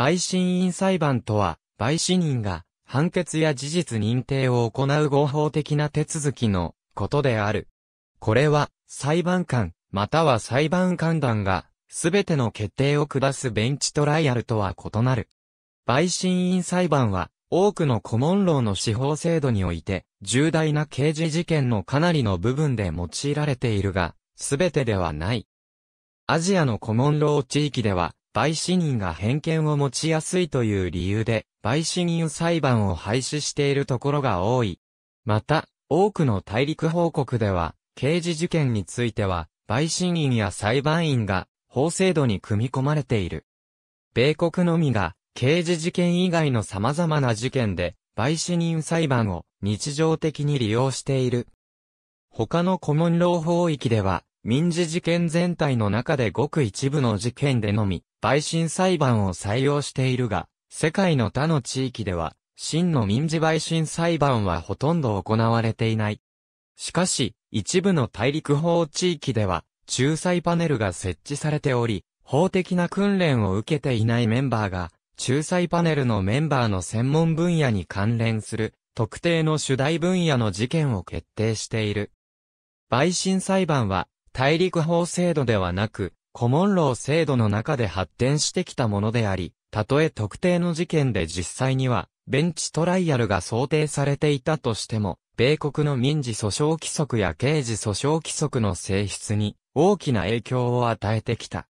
陪審員裁判とは、陪審員が判決や事実認定を行う合法的な手続きのことである。これは、裁判官、または裁判官団が、すべての決定を下すベンチトライアルとは異なる。陪審員裁判は、多くの古文論の司法制度において、重大な刑事事件のかなりの部分で用いられているが、すべてではない。アジアの古文論地域では、陪審員が偏見を持ちやすいという理由で、陪審員裁判を廃止しているところが多い。また、多くの大陸報告では、刑事事件については、陪審員や裁判員が法制度に組み込まれている。米国のみが、刑事事件以外の様々な事件で、陪審員裁判を日常的に利用している。他のコモンロー法域では、民事事件全体の中でごく一部の事件でのみ、陪審裁判を採用しているが、世界の他の地域では、真の民事陪審裁判はほとんど行われていない。しかし、一部の大陸法地域では、仲裁パネルが設置されており、法的な訓練を受けていないメンバーが、仲裁パネルのメンバーの専門分野に関連する、特定の主題分野の事件を決定している。陪審裁判は、大陸法制度ではなく、古文老制度の中で発展してきたものであり、たとえ特定の事件で実際には、ベンチトライアルが想定されていたとしても、米国の民事訴訟規則や刑事訴訟規則の性質に大きな影響を与えてきた。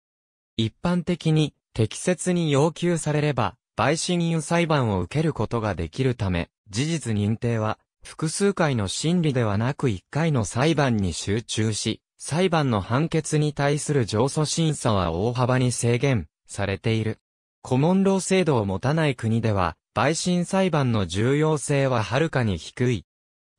一般的に適切に要求されれば、陪審員裁判を受けることができるため、事実認定は複数回の審理ではなく一回の裁判に集中し、裁判の判決に対する上訴審査は大幅に制限されている。コモンロー制度を持たない国では、陪審裁判の重要性ははるかに低い。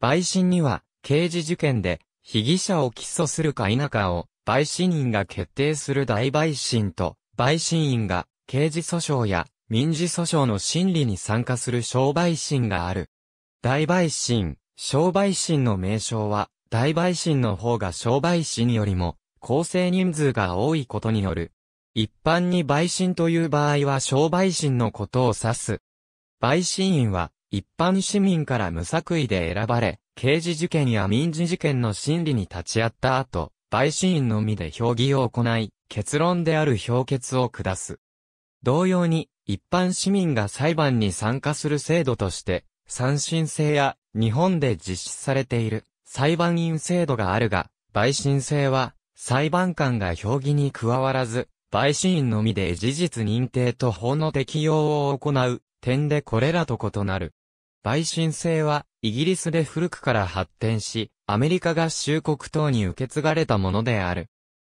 陪審には、刑事事件で、被疑者を起訴するか否かを、陪審員が決定する大陪審と、陪審員が、刑事訴訟や、民事訴訟の審理に参加する小陪審がある。大陪審、小陪審の名称は、大陪審の方が小陪審よりも、構成人数が多いことによる。一般に陪審という場合は小陪審のことを指す。陪審員は、一般市民から無作為で選ばれ、刑事事件や民事事件の審理に立ち会った後、陪審員のみで評議を行い、結論である評決を下す。同様に、一般市民が裁判に参加する制度として、三審制や日本で実施されている。裁判員制度があるが、陪審制は、裁判官が評議に加わらず、陪審員のみで事実認定と法の適用を行う点でこれらと異なる。陪審制は、イギリスで古くから発展し、アメリカ合衆国等に受け継がれたものである。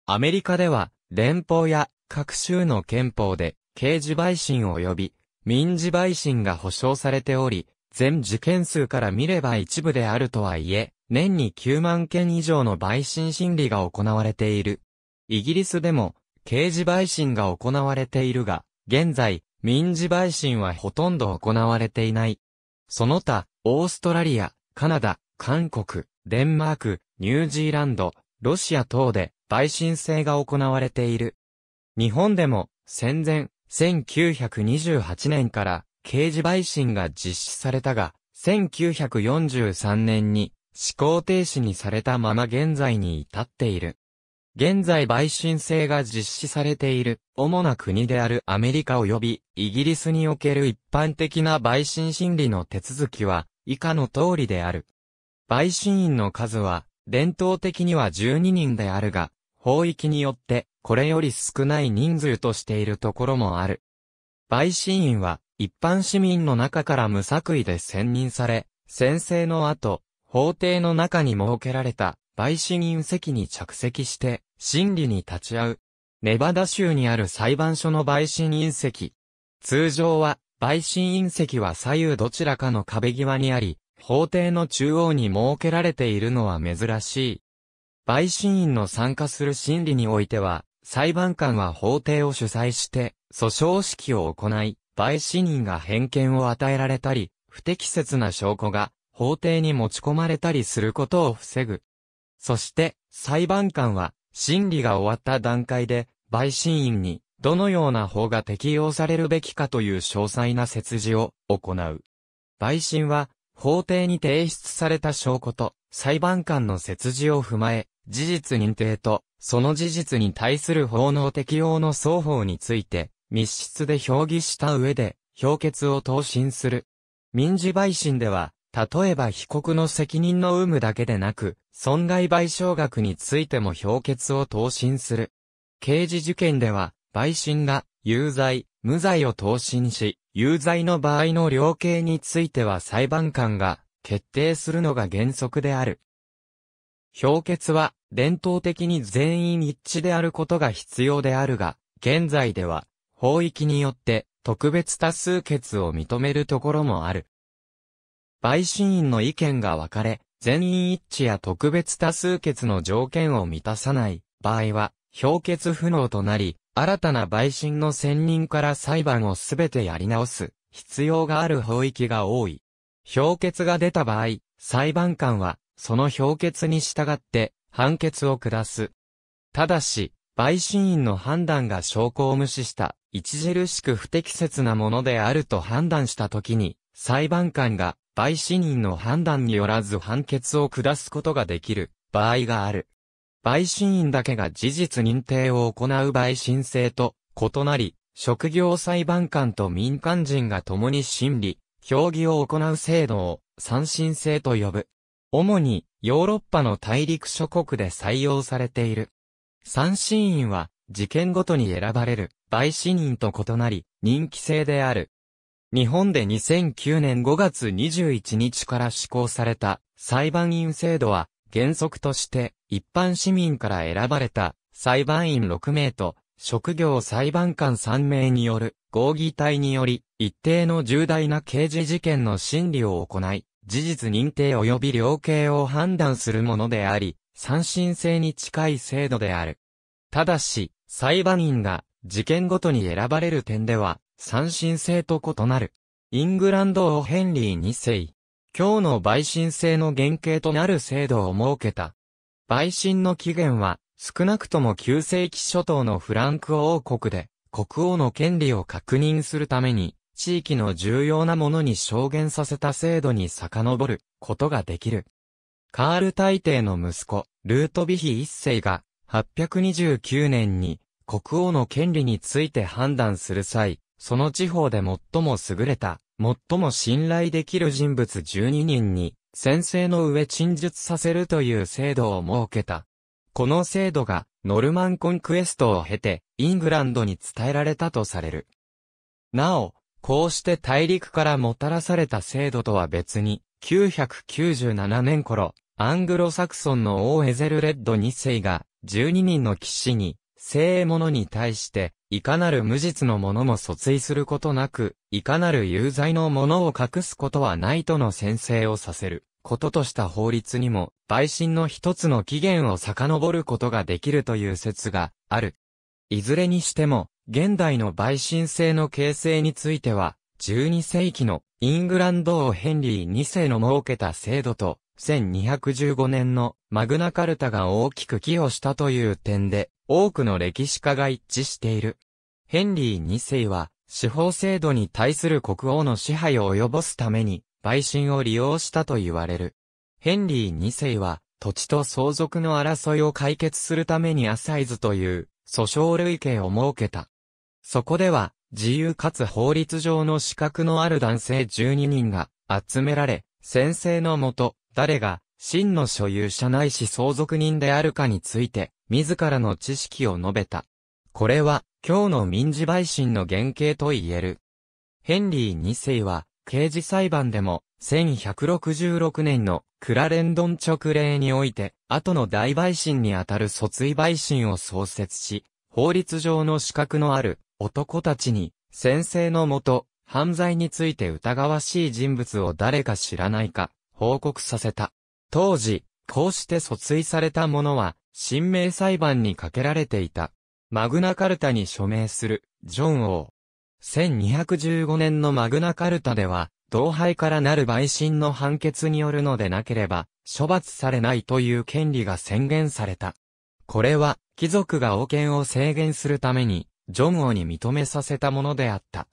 アメリカでは、連邦や各州の憲法で、刑事陪審及び、民事陪審が保障されており、全受験数から見れば一部であるとはいえ、年に9万件以上の陪審審理が行われている。イギリスでも、刑事陪審が行われているが、現在、民事陪審はほとんど行われていない。その他、オーストラリア、カナダ、韓国、デンマーク、ニュージーランド、ロシア等で、陪審制が行われている。日本でも、戦前、1928年から、刑事陪審が実施されたが、1943年に施行停止にされたまま現在に至っている。現在陪審制が実施されている主な国であるアメリカ及びイギリスにおける一般的な陪審審理の手続きは以下の通りである。陪審員の数は伝統的には12人であるが、法域によってこれより少ない人数としているところもある。陪審員は一般市民の中から無作為で選任され、宣誓の後、法廷の中に設けられた、陪審員席に着席して、審理に立ち会う。ネバダ州にある裁判所の陪審員席。通常は、陪審員席は左右どちらかの壁際にあり、法廷の中央に設けられているのは珍しい。陪審員の参加する審理においては、裁判官は法廷を主催して、訴訟式を行い、陪審員が偏見を与えられたり、不適切な証拠が法廷に持ち込まれたりすることを防ぐ。そして、裁判官は、審理が終わった段階で、陪審員に、どのような法が適用されるべきかという詳細な説示を行う。陪審は、法廷に提出された証拠と、裁判官の説示を踏まえ、事実認定と、その事実に対する法の適用の双方について、密室で評議した上で、評決を答申する。民事陪審では、例えば被告の責任の有無だけでなく、損害賠償額についても評決を答申する。刑事事件では、陪審が有罪、無罪を答申し、有罪の場合の量刑については裁判官が決定するのが原則である。評決は伝統的に全員一致であることが必要であるが、現在では法域によって特別多数決を認めるところもある。陪審員の意見が分かれ、全員一致や特別多数決の条件を満たさない場合は、評決不能となり、新たな陪審の選任から裁判をすべてやり直す必要がある法域が多い。評決が出た場合、裁判官は、その評決に従って判決を下す。ただし、陪審員の判断が証拠を無視した、著しく不適切なものであると判断したときに、裁判官が、陪審員の判断によらず判決を下すことができる場合がある。陪審員だけが事実認定を行う陪審制と異なり、職業裁判官と民間人が共に審理、協議を行う制度を三審制と呼ぶ。主にヨーロッパの大陸諸国で採用されている。三審院は、事件ごとに選ばれる、陪審員と異なり、任期制である。日本で2009年5月21日から施行された、裁判員制度は、原則として、一般市民から選ばれた、裁判員6名と、職業裁判官3名による、合議体により、一定の重大な刑事事件の審理を行い、事実認定及び量刑を判断するものであり、三審制に近い制度である。ただし、裁判員が事件ごとに選ばれる点では、三審制と異なる。イングランド王ヘンリー2世。今日の陪審制の原型となる制度を設けた。陪審の起源は、少なくとも旧世紀初頭のフランク王国で、国王の権利を確認するために、地域の重要なものに証言させた制度に遡ることができる。カール大帝の息子、ルートビヒ一世が、829年に、国王の権利について判断する際、その地方で最も優れた、最も信頼できる人物12人に、先制の上陳述させるという制度を設けた。この制度が、ノルマンコンクエストを経て、イングランドに伝えられたとされる。なお、こうして大陸からもたらされた制度とは別に、997年頃、アングロサクソンの王エゼルレッド2世が、12人の騎士に、聖者に対して、いかなる無実の者も訴追することなく、いかなる有罪の者を隠すことはないとの宣誓をさせる、こととした法律にも、陪審の一つの起源を遡ることができるという説がある。いずれにしても、現代の陪審制の形成については、12世紀のイングランド王ヘンリー2世の設けた制度と、1215年のマグナカルタが大きく寄与したという点で、多くの歴史家が一致している。ヘンリー2世は、司法制度に対する国王の支配を及ぼすために、陪審を利用したと言われる。ヘンリー2世は、土地と相続の争いを解決するためにアサイズという、訴訟類型を設けた。そこでは、自由かつ法律上の資格のある男性12人が集められ、先生のもと、誰が真の所有者ないし相続人であるかについて、自らの知識を述べた。これは、今日の民事陪審の原型と言える。ヘンリー2世は、刑事裁判でも、1166年のクラレンドン直令において、後の大陪審にあたる訴追陪審を創設し、法律上の資格のある男たちに、先生のもと、犯罪について疑わしい人物を誰か知らないか、報告させた。当時、こうして訴追された者は、新名裁判にかけられていた。マグナカルタに署名する、ジョン王。1215年のマグナカルタでは、同輩からなる陪審の判決によるのでなければ、処罰されないという権利が宣言された。これは、貴族が王権を制限するために、ジョン王に認めさせたものであった。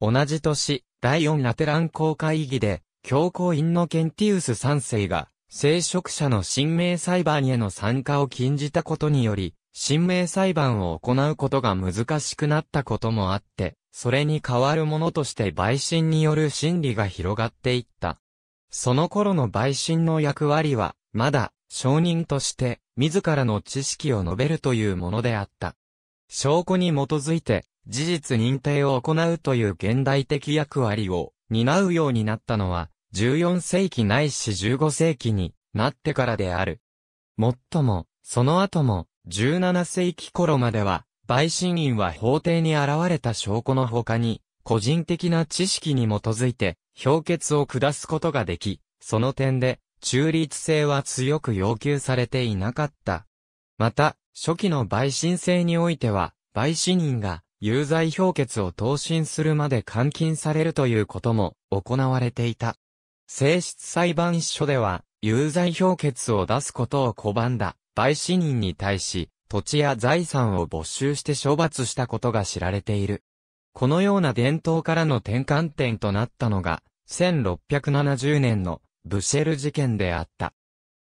同じ年、第4ラテラン公会議で、教皇インノケンティウス3世が、聖職者の神明裁判への参加を禁じたことにより、神明裁判を行うことが難しくなったこともあって、それに代わるものとして陪審による審理が広がっていった。その頃の陪審の役割は、まだ、証人として、自らの知識を述べるというものであった。証拠に基づいて、事実認定を行うという現代的役割を担うようになったのは、14世紀ないし15世紀になってからである。もっとも、その後も、17世紀頃までは、陪審員は法廷に現れた証拠の他に、個人的な知識に基づいて、評決を下すことができ、その点で、中立性は強く要求されていなかった。また、初期の陪審制においては、陪審員が有罪評決を答申するまで監禁されるということも行われていた。性質裁判所では、有罪評決を出すことを拒んだ、陪審員に対し、土地や財産を没収して処罰したことが知られている。このような伝統からの転換点となったのが、1670年のブシェル事件であった。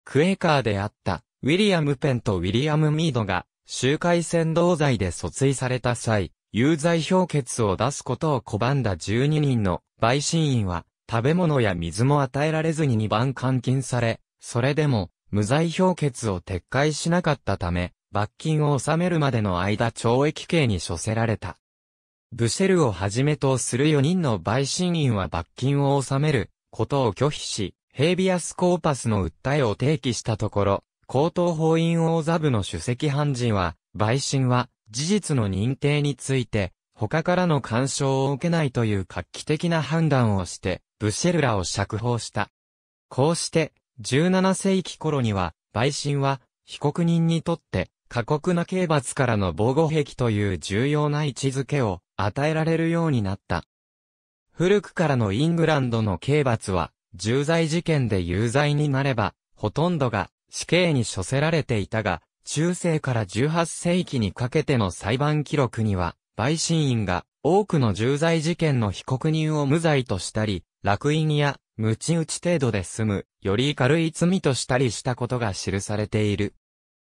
クエーカーであったウィリアム・ペンとウィリアム・ミードが、集会扇動罪で訴追された際、有罪評決を出すことを拒んだ12人の陪審員は、食べ物や水も与えられずに2番監禁され、それでも、無罪評決を撤回しなかったため、罰金を納めるまでの間懲役刑に処せられた。ブシェルをはじめとする4人の陪審員は罰金を納めることを拒否し、ヘイビアスコーパスの訴えを提起したところ、高等法院王座部の主席判人は、陪審は、事実の認定について、他からの干渉を受けないという画期的な判断をして、ブシェルラを釈放した。こうして、17世紀頃には、陪審は、被告人にとって、過酷な刑罰からの防護壁という重要な位置づけを与えられるようになった。古くからのイングランドの刑罰は、重罪事件で有罪になれば、ほとんどが死刑に処せられていたが、中世から18世紀にかけての裁判記録には、陪審員が多くの重罪事件の被告人を無罪としたり、落因や無知打ち程度で済む、より軽い罪としたりしたことが記されている。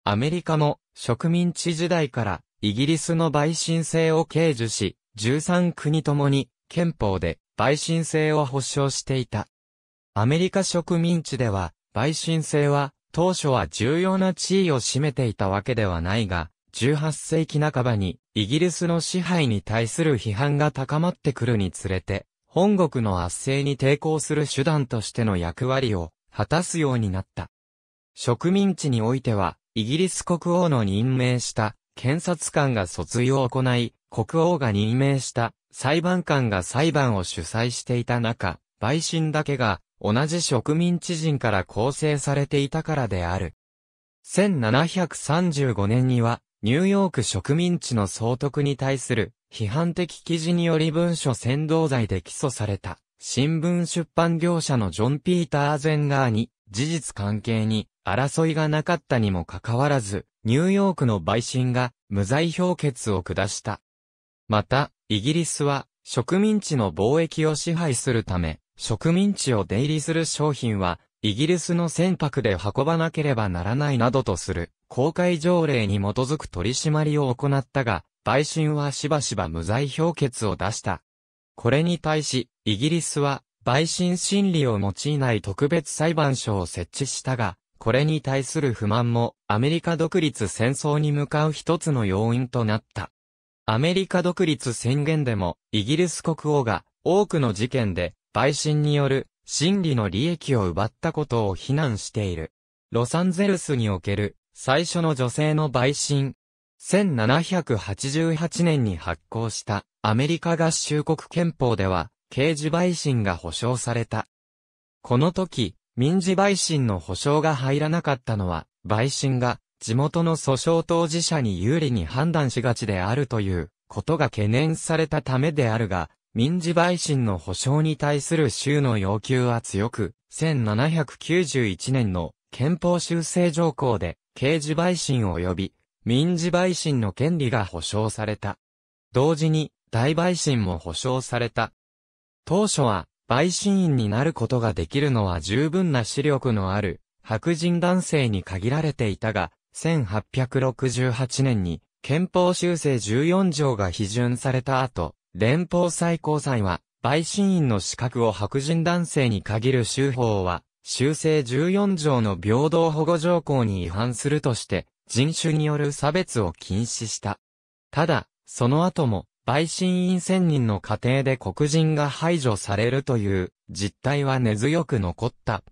アメリカも植民地時代からイギリスの陪審制を軽受し、13国ともに憲法で陪審制を保障していた。アメリカ植民地では、陪審制は当初は重要な地位を占めていたわけではないが、18世紀半ばにイギリスの支配に対する批判が高まってくるにつれて、本国の圧政に抵抗する手段としての役割を果たすようになった。植民地においては、イギリス国王の任命した検察官が訴追を行い、国王が任命した裁判官が裁判を主催していた中、陪審だけが同じ植民地人から構成されていたからである。1735年には、ニューヨーク植民地の総督に対する批判的記事により文書扇動罪で起訴された、新聞出版業者のジョン・ピーター・ゼンガーに、事実関係に争いがなかったにもかかわらず、ニューヨークの陪審が無罪評決を下した。また、イギリスは植民地の貿易を支配するため、植民地を出入りする商品は、イギリスの船舶で運ばなければならないなどとする、公開条例に基づく取り締まりを行ったが、陪審はしばしば無罪評決を出した。これに対し、イギリスは、陪審審理を用いない特別裁判所を設置したが、これに対する不満も、アメリカ独立戦争に向かう一つの要因となった。アメリカ独立宣言でも、イギリス国王が、多くの事件で、陪審による真理の利益を奪ったことを非難している。ロサンゼルスにおける最初の女性の陪審。1788年に発行したアメリカ合衆国憲法では刑事陪審が保障された。この時、民事陪審の保障が入らなかったのは、陪審が地元の訴訟当事者に有利に判断しがちであるということが懸念されたためであるが、民事陪審の保障に対する州の要求は強く、1791年の憲法修正条項で刑事陪審及び民事陪審の権利が保障された。同時に大陪審も保障された。当初は陪審員になることができるのは十分な視力のある白人男性に限られていたが、1868年に憲法修正14条が批准された後、連邦最高裁は、陪審員の資格を白人男性に限る州法は、修正14条の平等保護条項に違反するとして、人種による差別を禁止した。ただ、その後も、陪審員1000人の過程で黒人が排除されるという実態は根強く残った。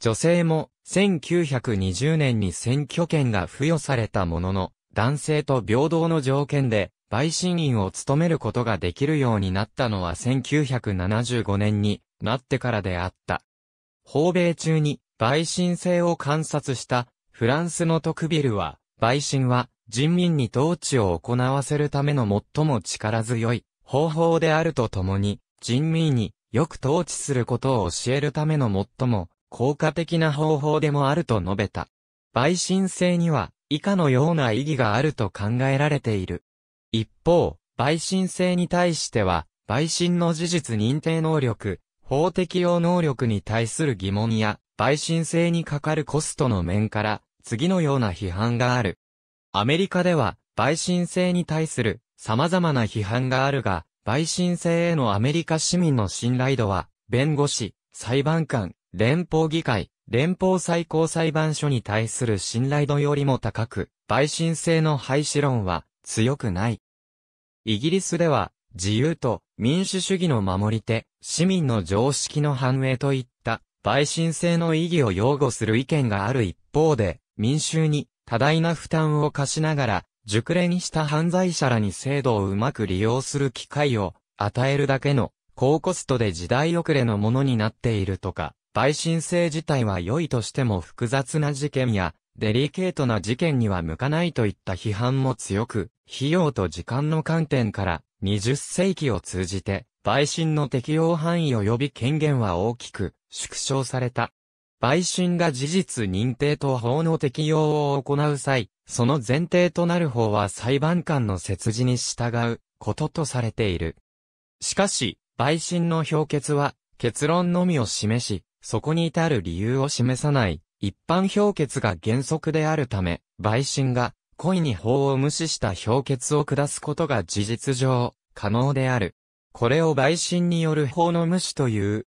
女性も1920年に選挙権が付与されたものの、男性と平等の条件で陪審員を務めることができるようになったのは1975年になってからであった。訪米中に陪審制を観察したフランスのトクビルは、陪審は人民に統治を行わせるための最も力強い方法であるとともに、人民によく統治することを教えるための最も効果的な方法でもあると述べた。陪審制には以下のような意義があると考えられている。一方、陪審制に対しては、陪審の事実認定能力、法適用能力に対する疑問や、陪審制にかかるコストの面から、次のような批判がある。アメリカでは、陪審制に対する様々な批判があるが、陪審制へのアメリカ市民の信頼度は、弁護士、裁判官、連邦議会、連邦最高裁判所に対する信頼度よりも高く、陪審制の廃止論は、強くない。イギリスでは、自由と民主主義の守り手、市民の常識の反映といった、陪審制の意義を擁護する意見がある一方で、民衆に多大な負担を課しながら、熟練した犯罪者らに制度をうまく利用する機会を与えるだけの高コストで時代遅れのものになっているとか、陪審制自体は良いとしても複雑な事件やデリケートな事件には向かないといった批判も強く、費用と時間の観点から20世紀を通じて、陪審の適用範囲及び権限は大きく縮小された。陪審が事実認定と法の適用を行う際、その前提となる法は裁判官の設置に従うこととされている。しかし、陪審の評決は結論のみを示し、そこに至る理由を示さない一般評決が原則であるため、陪審が、故意に法を無視した評決を下すことが事実上、可能である。これを陪審による法の無視という。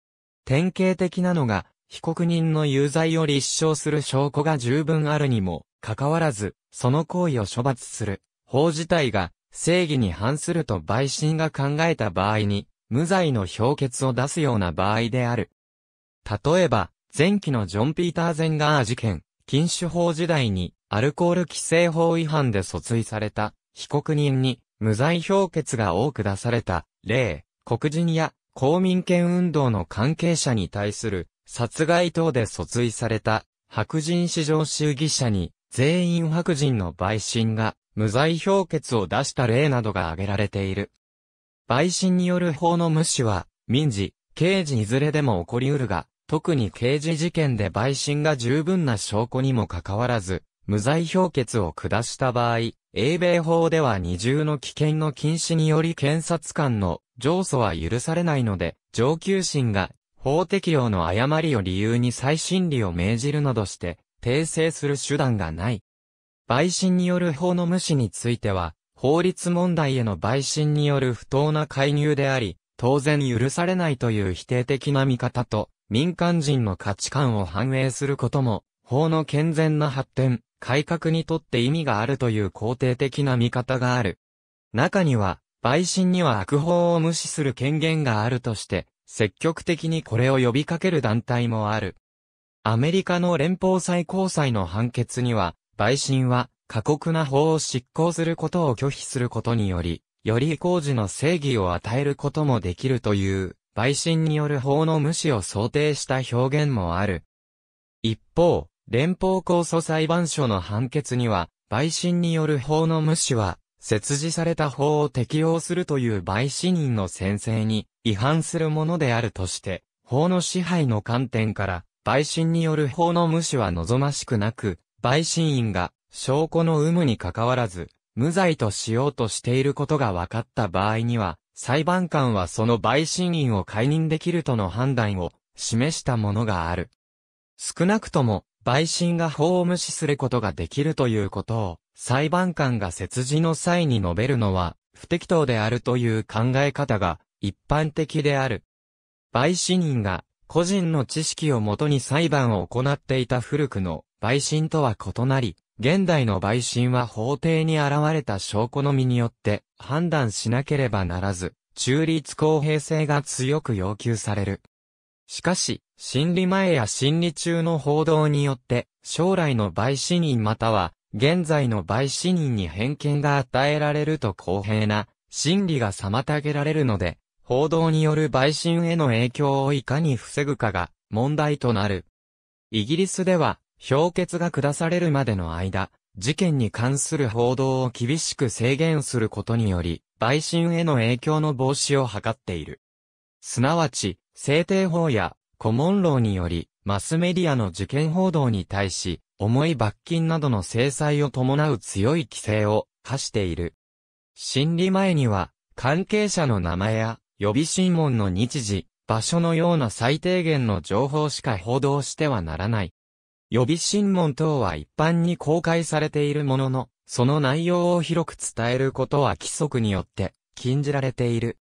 典型的なのが、被告人の有罪を立証する証拠が十分あるにも、かかわらず、その行為を処罰する、法自体が、正義に反すると陪審が考えた場合に、無罪の評決を出すような場合である。例えば、前期のジョン・ピーター・ゼンガー事件、禁酒法時代にアルコール規制法違反で訴追された被告人に無罪評決が多く出された例、黒人や公民権運動の関係者に対する殺害等で訴追された白人至上主義者に全員白人の陪審が無罪評決を出した例などが挙げられている。陪審による法の無視は民事、刑事いずれでも起こり得るが、特に刑事事件で陪審が十分な証拠にもかかわらず、無罪評決を下した場合、英米法では二重の危険の禁止により検察官の上訴は許されないので、上級審が法適用の誤りを理由に再審理を命じるなどして、訂正する手段がない。陪審による法の無視については、法律問題への陪審による不当な介入であり、当然許されないという否定的な見方と、民間人の価値観を反映することも、法の健全な発展、改革にとって意味があるという肯定的な見方がある。中には、陪審には悪法を無視する権限があるとして、積極的にこれを呼びかける団体もある。アメリカの連邦最高裁の判決には、陪審は過酷な法を執行することを拒否することにより、より工事の正義を与えることもできるという陪審による法の無視を想定した表現もある。一方、連邦控訴裁判所の判決には、陪審による法の無視は、設置された法を適用するという陪審員の宣誓に違反するものであるとして、法の支配の観点から、陪審による法の無視は望ましくなく、陪審員が証拠の有無に関わらず、無罪としようとしていることが分かった場合には、裁判官はその陪審員を解任できるとの判断を示したものがある。少なくとも、陪審が法を無視することができるということを、裁判官が切置の際に述べるのは、不適当であるという考え方が一般的である。陪審員が個人の知識をもとに裁判を行っていた古くの陪審とは異なり、現代の陪審は法廷に現れた証拠のみによって判断しなければならず、中立公平性が強く要求される。しかし、審理前や審理中の報道によって、将来の陪審員または、現在の陪審員に偏見が与えられると公平な、審理が妨げられるので、報道による陪審への影響をいかに防ぐかが問題となる。イギリスでは評決が下されるまでの間、事件に関する報道を厳しく制限することにより、陪審への影響の防止を図っている。すなわち、制定法や、顧問論により、マスメディアの事件報道に対し、重い罰金などの制裁を伴う強い規制を課している。審理前には、関係者の名前や、予備審問の日時、場所のような最低限の情報しか報道してはならない。予備審問等は一般に公開されているものの、その内容を広く伝えることは規則によって禁じられている。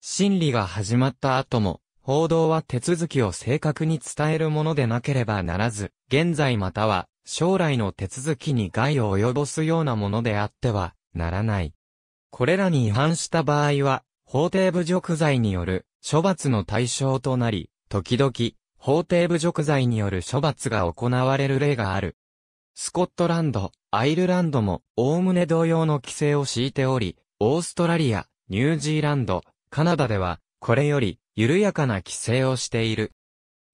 審理が始まった後も、報道は手続きを正確に伝えるものでなければならず、現在または将来の手続きに害を及ぼすようなものであってはならない。これらに違反した場合は、法定侮辱罪による処罰の対象となり、時々、法廷侮辱罪による処罰が行われる例がある。スコットランド、アイルランドも、おおむね同様の規制を敷いており、オーストラリア、ニュージーランド、カナダでは、これより、緩やかな規制をしている。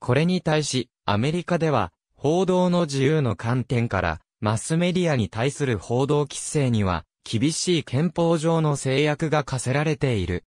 これに対し、アメリカでは、報道の自由の観点から、マスメディアに対する報道規制には、厳しい憲法上の制約が課せられている。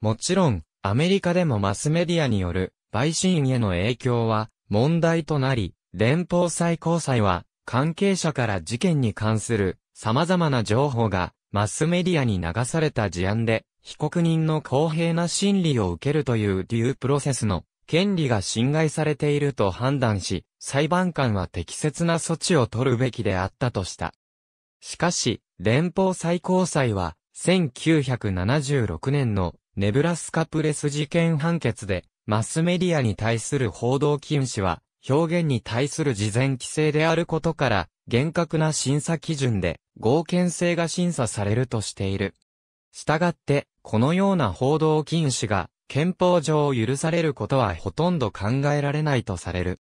もちろん、アメリカでもマスメディアによる陪審への影響は問題となり、連邦最高裁は関係者から事件に関する様々な情報がマスメディアに流された事案で、被告人の公平な審理を受けるというデュープロセスの権利が侵害されていると判断し、裁判官は適切な措置を取るべきであったとした。しかし、連邦最高裁は、1976年のネブラスカプレス事件判決で、マスメディアに対する報道禁止は、表現に対する事前規制であることから、厳格な審査基準で、合憲性が審査されるとしている。したがって、このような報道禁止が、憲法上許されることはほとんど考えられないとされる。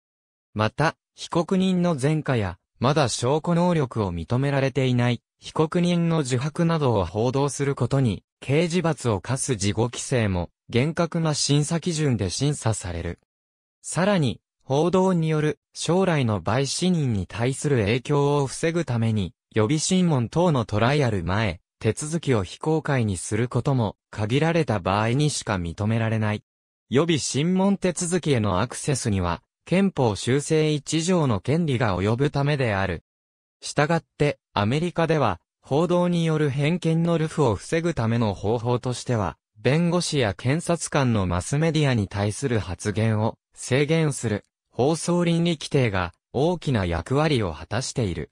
また、被告人の前科や、まだ証拠能力を認められていない、被告人の自白などを報道することに、刑事罰を課す事後規制も、厳格な審査基準で審査される。さらに、報道による将来の陪審人に対する影響を防ぐために、予備審問等のトライアル前、手続きを非公開にすることも限られた場合にしか認められない。予備審問手続きへのアクセスには、憲法修正1条の権利が及ぶためである。したがって、アメリカでは、報道による偏見のルフを防ぐための方法としては、弁護士や検察官のマスメディアに対する発言を制限する放送倫理規定が大きな役割を果たしている。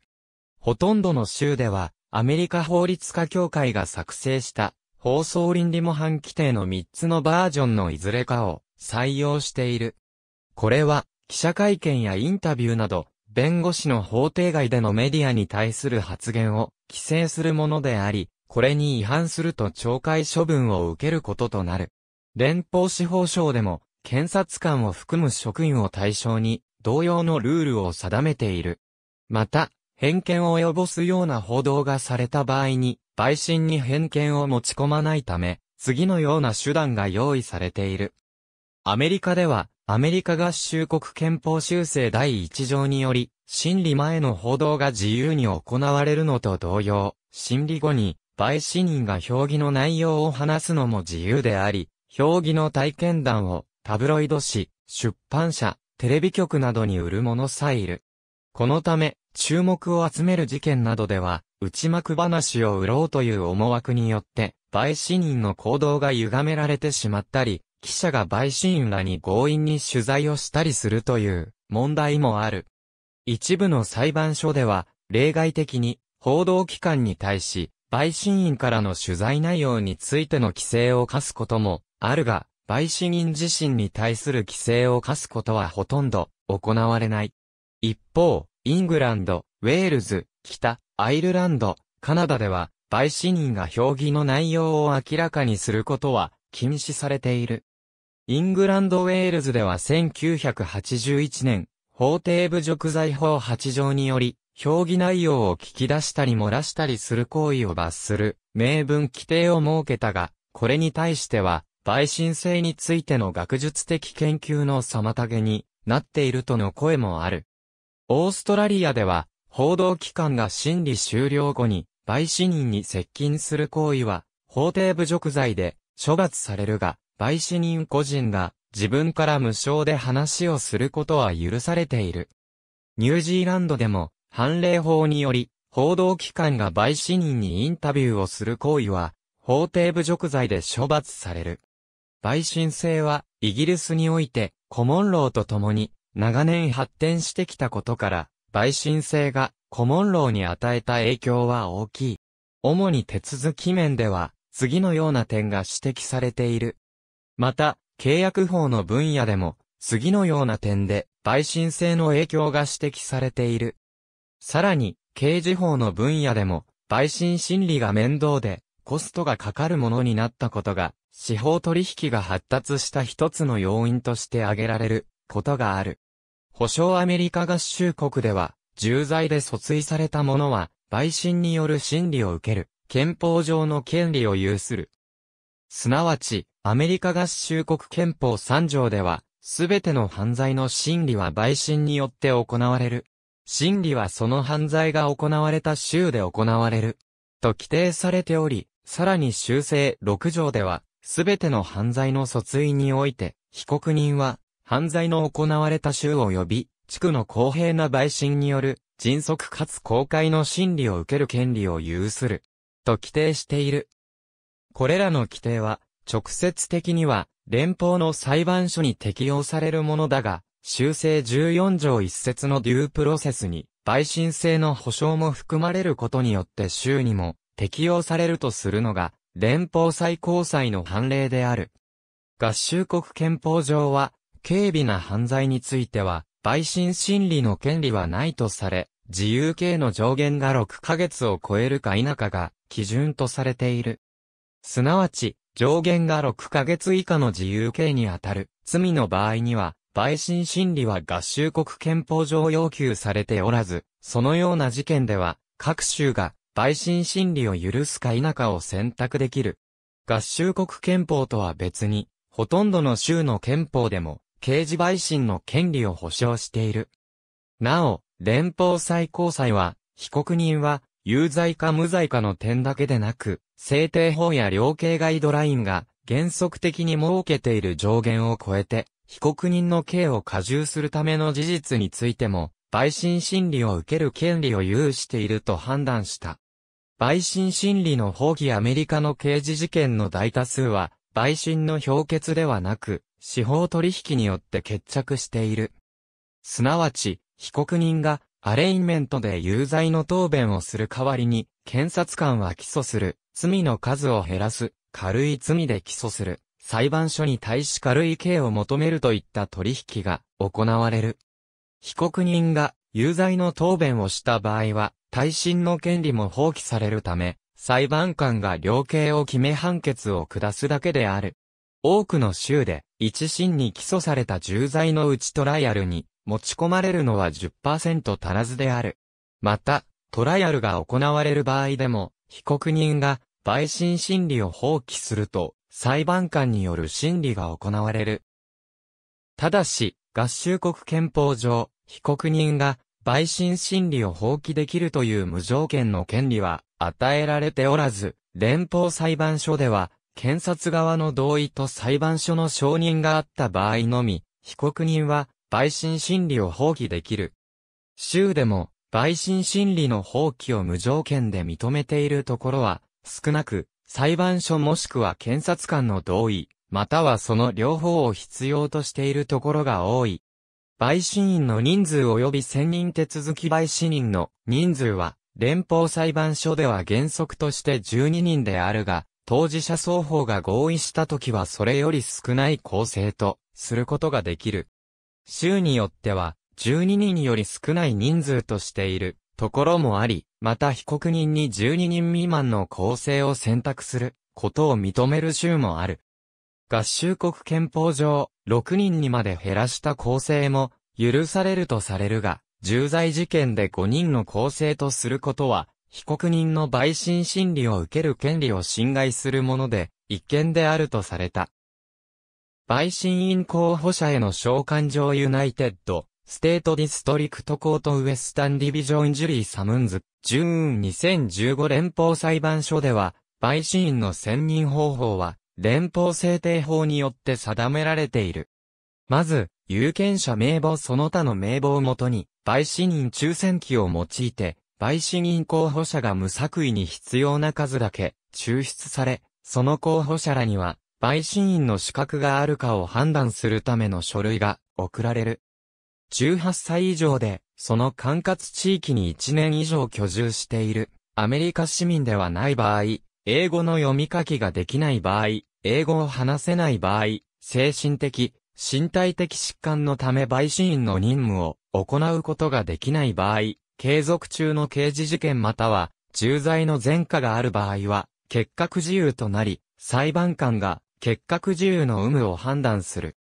ほとんどの州では、アメリカ法律家協会が作成した放送倫理模範規定の3つのバージョンのいずれかを採用している。これは、記者会見やインタビューなど、弁護士の法廷外でのメディアに対する発言を規制するものであり、これに違反すると懲戒処分を受けることとなる。連邦司法省でも、検察官を含む職員を対象に、同様のルールを定めている。また、偏見を及ぼすような報道がされた場合に、陪審に偏見を持ち込まないため、次のような手段が用意されている。アメリカでは、アメリカ合衆国憲法修正第1条により、審理前の報道が自由に行われるのと同様、審理後に、陪審員が評議の内容を話すのも自由であり、評議の体験談をタブロイド紙、出版社、テレビ局などに売るのさえいる。このため、注目を集める事件などでは、内幕話を売ろうという思惑によって、陪審員の行動が歪められてしまったり、記者が陪審員らに強引に取材をしたりするという問題もある。一部の裁判所では、例外的に、報道機関に対し、陪審員からの取材内容についての規制を課すこともあるが、陪審員自身に対する規制を課すことはほとんど行われない。一方、イングランド、ウェールズ、北、アイルランド、カナダでは、陪審員が評議の内容を明らかにすることは禁止されている。イングランド・ウェールズでは1981年、法廷侮辱罪法8条により、評議内容を聞き出したり漏らしたりする行為を罰する、明文規定を設けたが、これに対しては、陪審制についての学術的研究の妨げになっているとの声もある。オーストラリアでは、報道機関が審理終了後に、陪審人に接近する行為は、法廷侮辱罪で処罰されるが、陪審人個人が自分から無償で話をすることは許されている。ニュージーランドでも、判例法により、報道機関が陪審員にインタビューをする行為は、法廷侮辱罪で処罰される。陪審制は、イギリスにおいて、コモンローと共に、長年発展してきたことから、陪審制が、コモンローに与えた影響は大きい。主に手続き面では、次のような点が指摘されている。また、契約法の分野でも、次のような点で、陪審制の影響が指摘されている。さらに、刑事法の分野でも、陪審心理が面倒で、コストがかかるものになったことが、司法取引が発達した一つの要因として挙げられることがある。保証アメリカ合衆国では、重罪で訴追された者は、陪審による審理を受ける、憲法上の権利を有する。すなわち、アメリカ合衆国憲法3条では、すべての犯罪の審理は陪審によって行われる。審理はその犯罪が行われた州で行われる。と規定されており、さらに修正6条では、すべての犯罪の訴追において、被告人は、犯罪の行われた州及び、地区の公平な陪審による、迅速かつ公開の審理を受ける権利を有する。と規定している。これらの規定は、直接的には、連邦の裁判所に適用されるものだが、修正14条一節のデュープロセスに、陪審制の保障も含まれることによって州にも適用されるとするのが、連邦最高裁の判例である。合衆国憲法上は、軽微な犯罪については、陪審審理の権利はないとされ、自由刑の上限が6ヶ月を超えるか否かが基準とされている。すなわち、上限が6ヶ月以下の自由刑にあたる罪の場合には、陪審審理は合衆国憲法上要求されておらず、そのような事件では、各州が陪審審理を許すか否かを選択できる。合衆国憲法とは別に、ほとんどの州の憲法でも、刑事陪審の権利を保障している。なお、連邦最高裁は、被告人は、有罪か無罪かの点だけでなく、制定法や量刑ガイドラインが原則的に設けている上限を超えて、被告人の刑を過重するための事実についても、陪審審理を受ける権利を有していると判断した。陪審審理の法規アメリカの刑事事件の大多数は、陪審の評決ではなく、司法取引によって決着している。すなわち、被告人がアレインメントで有罪の答弁をする代わりに、検察官は起訴する、罪の数を減らす、軽い罪で起訴する、裁判所に対し軽い刑を求めるといった取引が行われる。被告人が有罪の答弁をした場合は、耐震の権利も放棄されるため、裁判官が量刑を決め判決を下すだけである。多くの州で、一審に起訴された重罪のうちトライアルに、持ち込まれるのは10%足らずである。また、トライアルが行われる場合でも、被告人が、陪審審理を放棄すると、裁判官による審理が行われる。ただし、合衆国憲法上、被告人が、陪審審理を放棄できるという無条件の権利は、与えられておらず、連邦裁判所では、検察側の同意と裁判所の承認があった場合のみ、被告人は陪審理を放棄できる。州でも、陪審理の放棄を無条件で認めているところは、少なく、裁判所もしくは検察官の同意、またはその両方を必要としているところが多い。陪審員の人数及び専任手続き陪審員の人数は、連邦裁判所では原則として12人であるが、当事者双方が合意した時はそれより少ない構成とすることができる。州によっては、12人より少ない人数としているところもあり、また被告人に12人未満の構成を選択することを認める州もある。合衆国憲法上、6人にまで減らした構成も許されるとされるが、重罪事件で5人の構成とすることは、被告人の陪審審理を受ける権利を侵害するもので、一見であるとされた。陪審員候補者への召喚状ユナイテッド、ステートディストリクトコートウエスタンディビジョンジュリー・サムンズ、ジューン2015連邦裁判所では、陪審員の選任方法は、連邦制定法によって定められている。まず、有権者名簿その他の名簿をもとに、陪審員抽選機を用いて、陪審員候補者が無作為に必要な数だけ抽出され、その候補者らには、陪審員の資格があるかを判断するための書類が送られる。18歳以上で、その管轄地域に1年以上居住している、アメリカ市民ではない場合、英語の読み書きができない場合、英語を話せない場合、精神的、身体的疾患のため陪審員の任務を行うことができない場合、継続中の刑事事件または、重罪の前科がある場合は、結核自由となり、裁判官が結核自由の有無を判断する。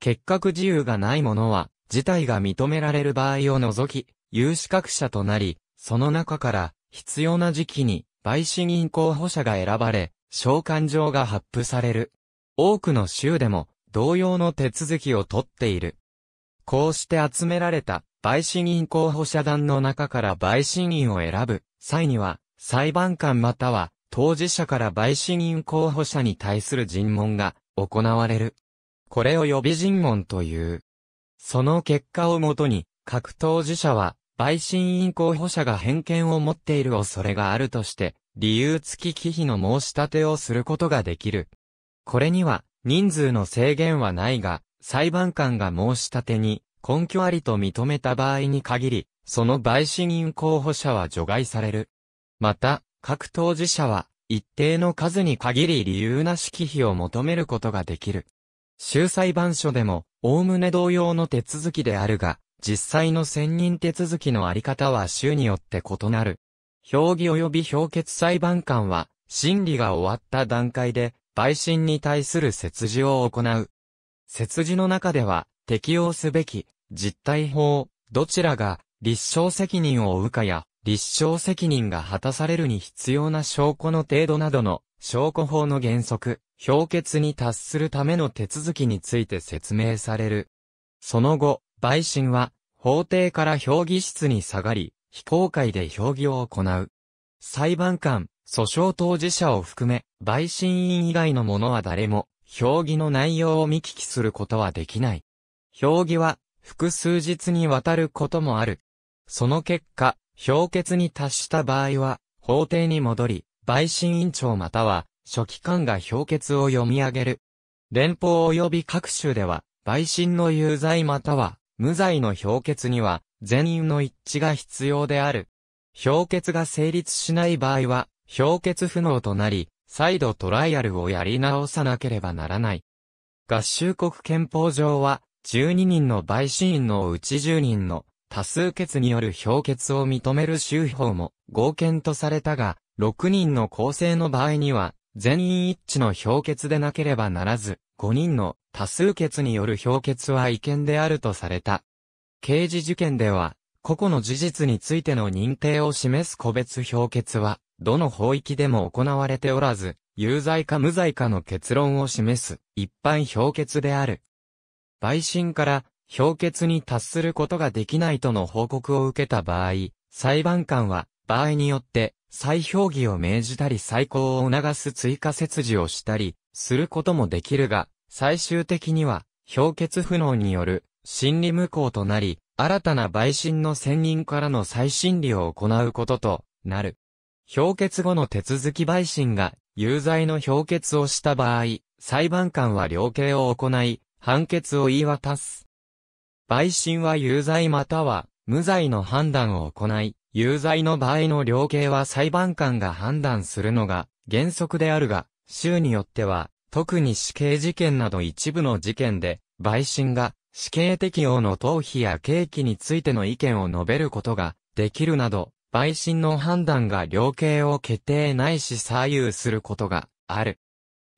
結核自由がない者は、事態が認められる場合を除き、有資格者となり、その中から、必要な時期に、陪審員候補者が選ばれ、召喚状が発布される。多くの州でも、同様の手続きをとっている。こうして集められた、陪審員候補者団の中から陪審員を選ぶ、際には、裁判官または、当事者から陪審員候補者に対する尋問が行われる。これを予備尋問という。その結果をもとに、各当事者は、陪審員候補者が偏見を持っている恐れがあるとして、理由付き忌避の申し立てをすることができる。これには、人数の制限はないが、裁判官が申し立てに、根拠ありと認めた場合に限り、その陪審員候補者は除外される。また、各当事者は、一定の数に限り理由な揮費を求めることができる。州裁判所でも、おおむね同様の手続きであるが、実際の選任手続きのあり方は州によって異なる。評議及び評決裁判官は、審理が終わった段階で、陪審に対する設示を行う。設示の中では、適用すべき、実態法、どちらが、立証責任を負うかや、立証責任が果たされるに必要な証拠の程度などの証拠法の原則、評決に達するための手続きについて説明される。その後、陪審は法廷から評議室に下がり、非公開で評議を行う。裁判官、訴訟当事者を含め、陪審員以外の者は誰も、評議の内容を見聞きすることはできない。評議は、複数日にわたることもある。その結果、評決に達した場合は、法廷に戻り、陪審委員長または、書記官が評決を読み上げる。連邦及び各州では、陪審の有罪または、無罪の評決には、全員の一致が必要である。評決が成立しない場合は、評決不能となり、再度トライアルをやり直さなければならない。合衆国憲法上は、12人の陪審員のうち10人の多数決による評決を認める州法も合憲とされたが、6人の構成の場合には、全員一致の評決でなければならず、5人の多数決による評決は違憲であるとされた。刑事事件では、個々の事実についての認定を示す個別評決は、どの法域でも行われておらず、有罪か無罪かの結論を示す一般評決である。陪審から評決に達することができないとの報告を受けた場合、裁判官は、場合によって、再評議を命じたり再考を促す追加設置をしたり、することもできるが、最終的には、評決不能による、審理無効となり、新たな陪審の専任からの再審理を行うこととなる。評決後の手続き陪審が有罪の評決をした場合、裁判官は量刑を行い、判決を言い渡す。陪審は有罪または無罪の判断を行い、有罪の場合の量刑は裁判官が判断するのが原則であるが、州によっては、特に死刑事件など一部の事件で、陪審が死刑適用の逃避や刑期についての意見を述べることができるなど、陪審の判断が量刑を決定ないし左右することがある。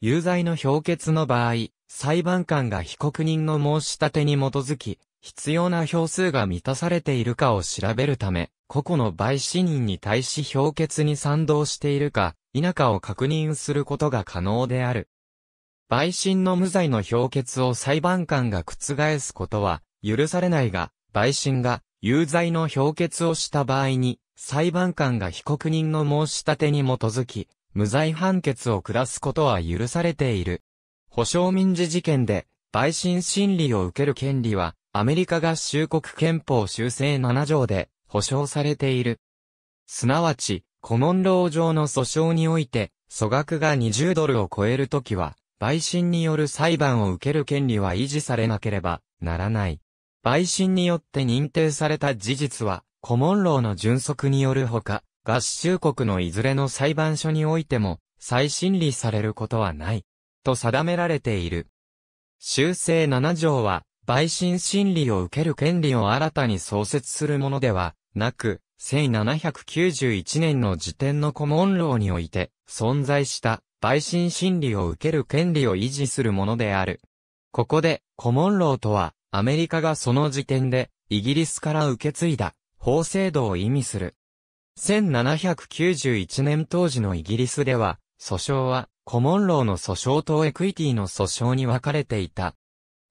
有罪の評決の場合、裁判官が被告人の申し立てに基づき、必要な票数が満たされているかを調べるため、個々の陪審員に対し評決に賛同しているか、否かを確認することが可能である。陪審の無罪の評決を裁判官が覆すことは許されないが、陪審が有罪の評決をした場合に、裁判官が被告人の申し立てに基づき、無罪判決を下すことは許されている。保証民事事件で、陪審審理を受ける権利は、アメリカ合衆国憲法修正7条で保障されている。すなわち、コモンロー上の訴訟において、粗額が20ドルを超えるときは、陪審による裁判を受ける権利は維持されなければならない。陪審によって認定された事実は、コモンローの準則によるほか、合衆国のいずれの裁判所においても、再審理されることはない、と定められている。修正7条は、陪審審理を受ける権利を新たに創設するものではなく、1791年の時点のコモンローにおいて存在した陪審審理を受ける権利を維持するものである。ここで、コモンローとは、アメリカがその時点で、イギリスから受け継いだ、法制度を意味する。1791年当時のイギリスでは、訴訟は、コモンローの訴訟とエクイティの訴訟に分かれていた。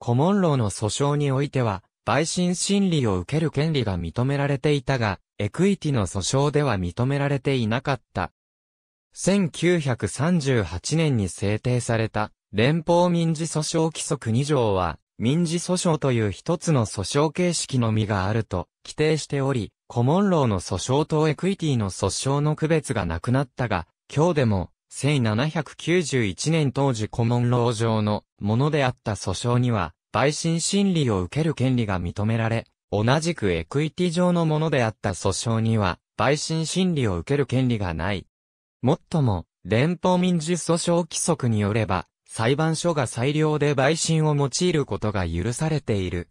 コモンローの訴訟においては、陪審審理を受ける権利が認められていたが、エクイティの訴訟では認められていなかった。1938年に制定された連邦民事訴訟規則2条は、民事訴訟という一つの訴訟形式のみがあると規定しており、コモンローの訴訟とエクイティの訴訟の区別がなくなったが、今日でも1791年当時古文老上のものであった訴訟には、陪審審理を受ける権利が認められ、同じくエクイティ上のものであった訴訟には、陪審審理を受ける権利がない。もっとも、連邦民事訴訟規則によれば、裁判所が裁量で陪審を用いることが許されている。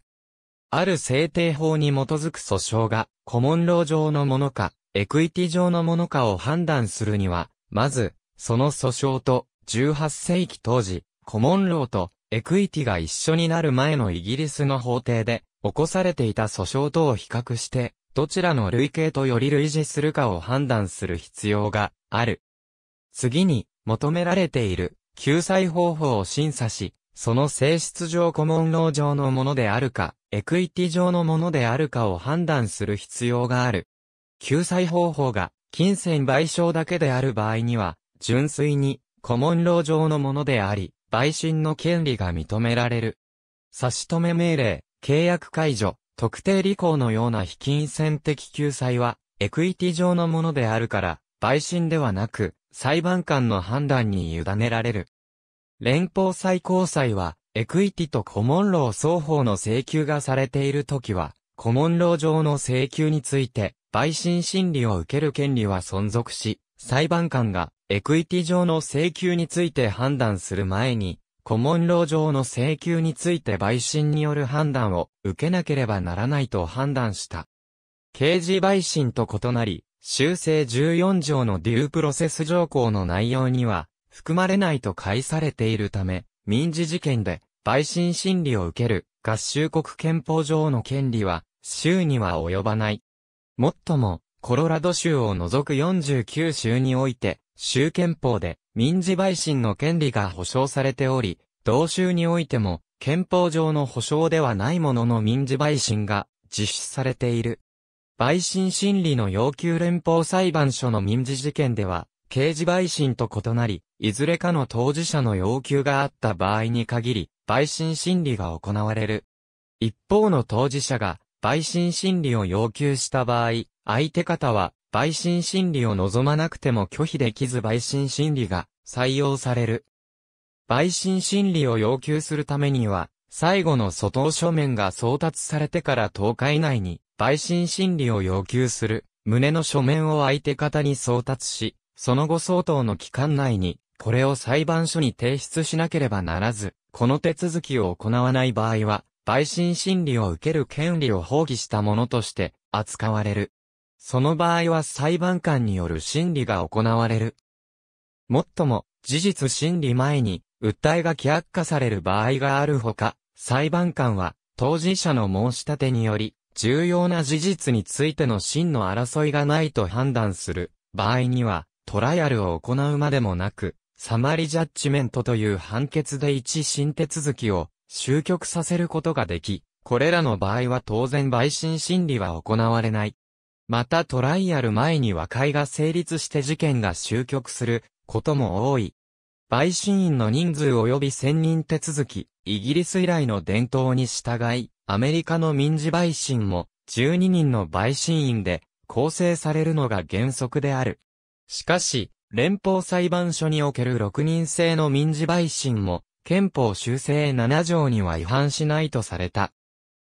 ある制定法に基づく訴訟が、コモンロー上のものか、エクイティ上のものかを判断するには、まず、その訴訟と、18世紀当時、コモンローとエクイティが一緒になる前のイギリスの法廷で、起こされていた訴訟とを比較して、どちらの類型とより類似するかを判断する必要がある。次に、求められている救済方法を審査し、その性質上コモンロー上のものであるか、エクイティ上のものであるかを判断する必要がある。救済方法が金銭賠償だけである場合には、純粋に、古文ン上のものであり、陪審の権利が認められる。差し止め命令、契約解除、特定履行のような非金銭的救済は、エクイティ上のものであるから、陪審ではなく、裁判官の判断に委ねられる。連邦最高裁は、エクイティと古文ン双方の請求がされているときは、古文ン上の請求について、陪審審理を受ける権利は存続し、裁判官がエクイティ上の請求について判断する前に、コモンロー上の請求について陪審による判断を受けなければならないと判断した。刑事陪審と異なり、修正14条のデュープロセス条項の内容には含まれないと解されているため、民事事件で陪審審理を受ける合衆国憲法上の権利は州には及ばない。もっとも、コロラド州を除く49州において、州憲法で民事陪審の権利が保障されており、同州においても憲法上の保障ではないものの民事陪審が実施されている。陪審審理の要求連邦裁判所の民事事件では、刑事陪審と異なり、いずれかの当事者の要求があった場合に限り、陪審審理が行われる。一方の当事者が、陪審審理を要求した場合、相手方は、陪審審理を望まなくても拒否できず陪審審理が採用される。陪審審理を要求するためには、最後の訴等書面が送達されてから10日以内に、陪審審理を要求する、旨の書面を相手方に送達し、その後相当の期間内に、これを裁判所に提出しなければならず、この手続きを行わない場合は、陪審審理を受ける権利を放棄したものとして扱われる。その場合は裁判官による審理が行われる。もっとも、事実審理前に、訴えが却下される場合があるほか、裁判官は、当事者の申し立てにより、重要な事実についての真の争いがないと判断する場合には、トライアルを行うまでもなく、サマリジャッジメントという判決で一審手続きを終局させることができ、これらの場合は当然陪審審理は行われない。またトライアル前に和解が成立して事件が終局することも多い。陪審員の人数及び選任手続き、イギリス以来の伝統に従い、アメリカの民事陪審も12人の陪審員で構成されるのが原則である。しかし、連邦裁判所における6人制の民事陪審も憲法修正7条には違反しないとされた。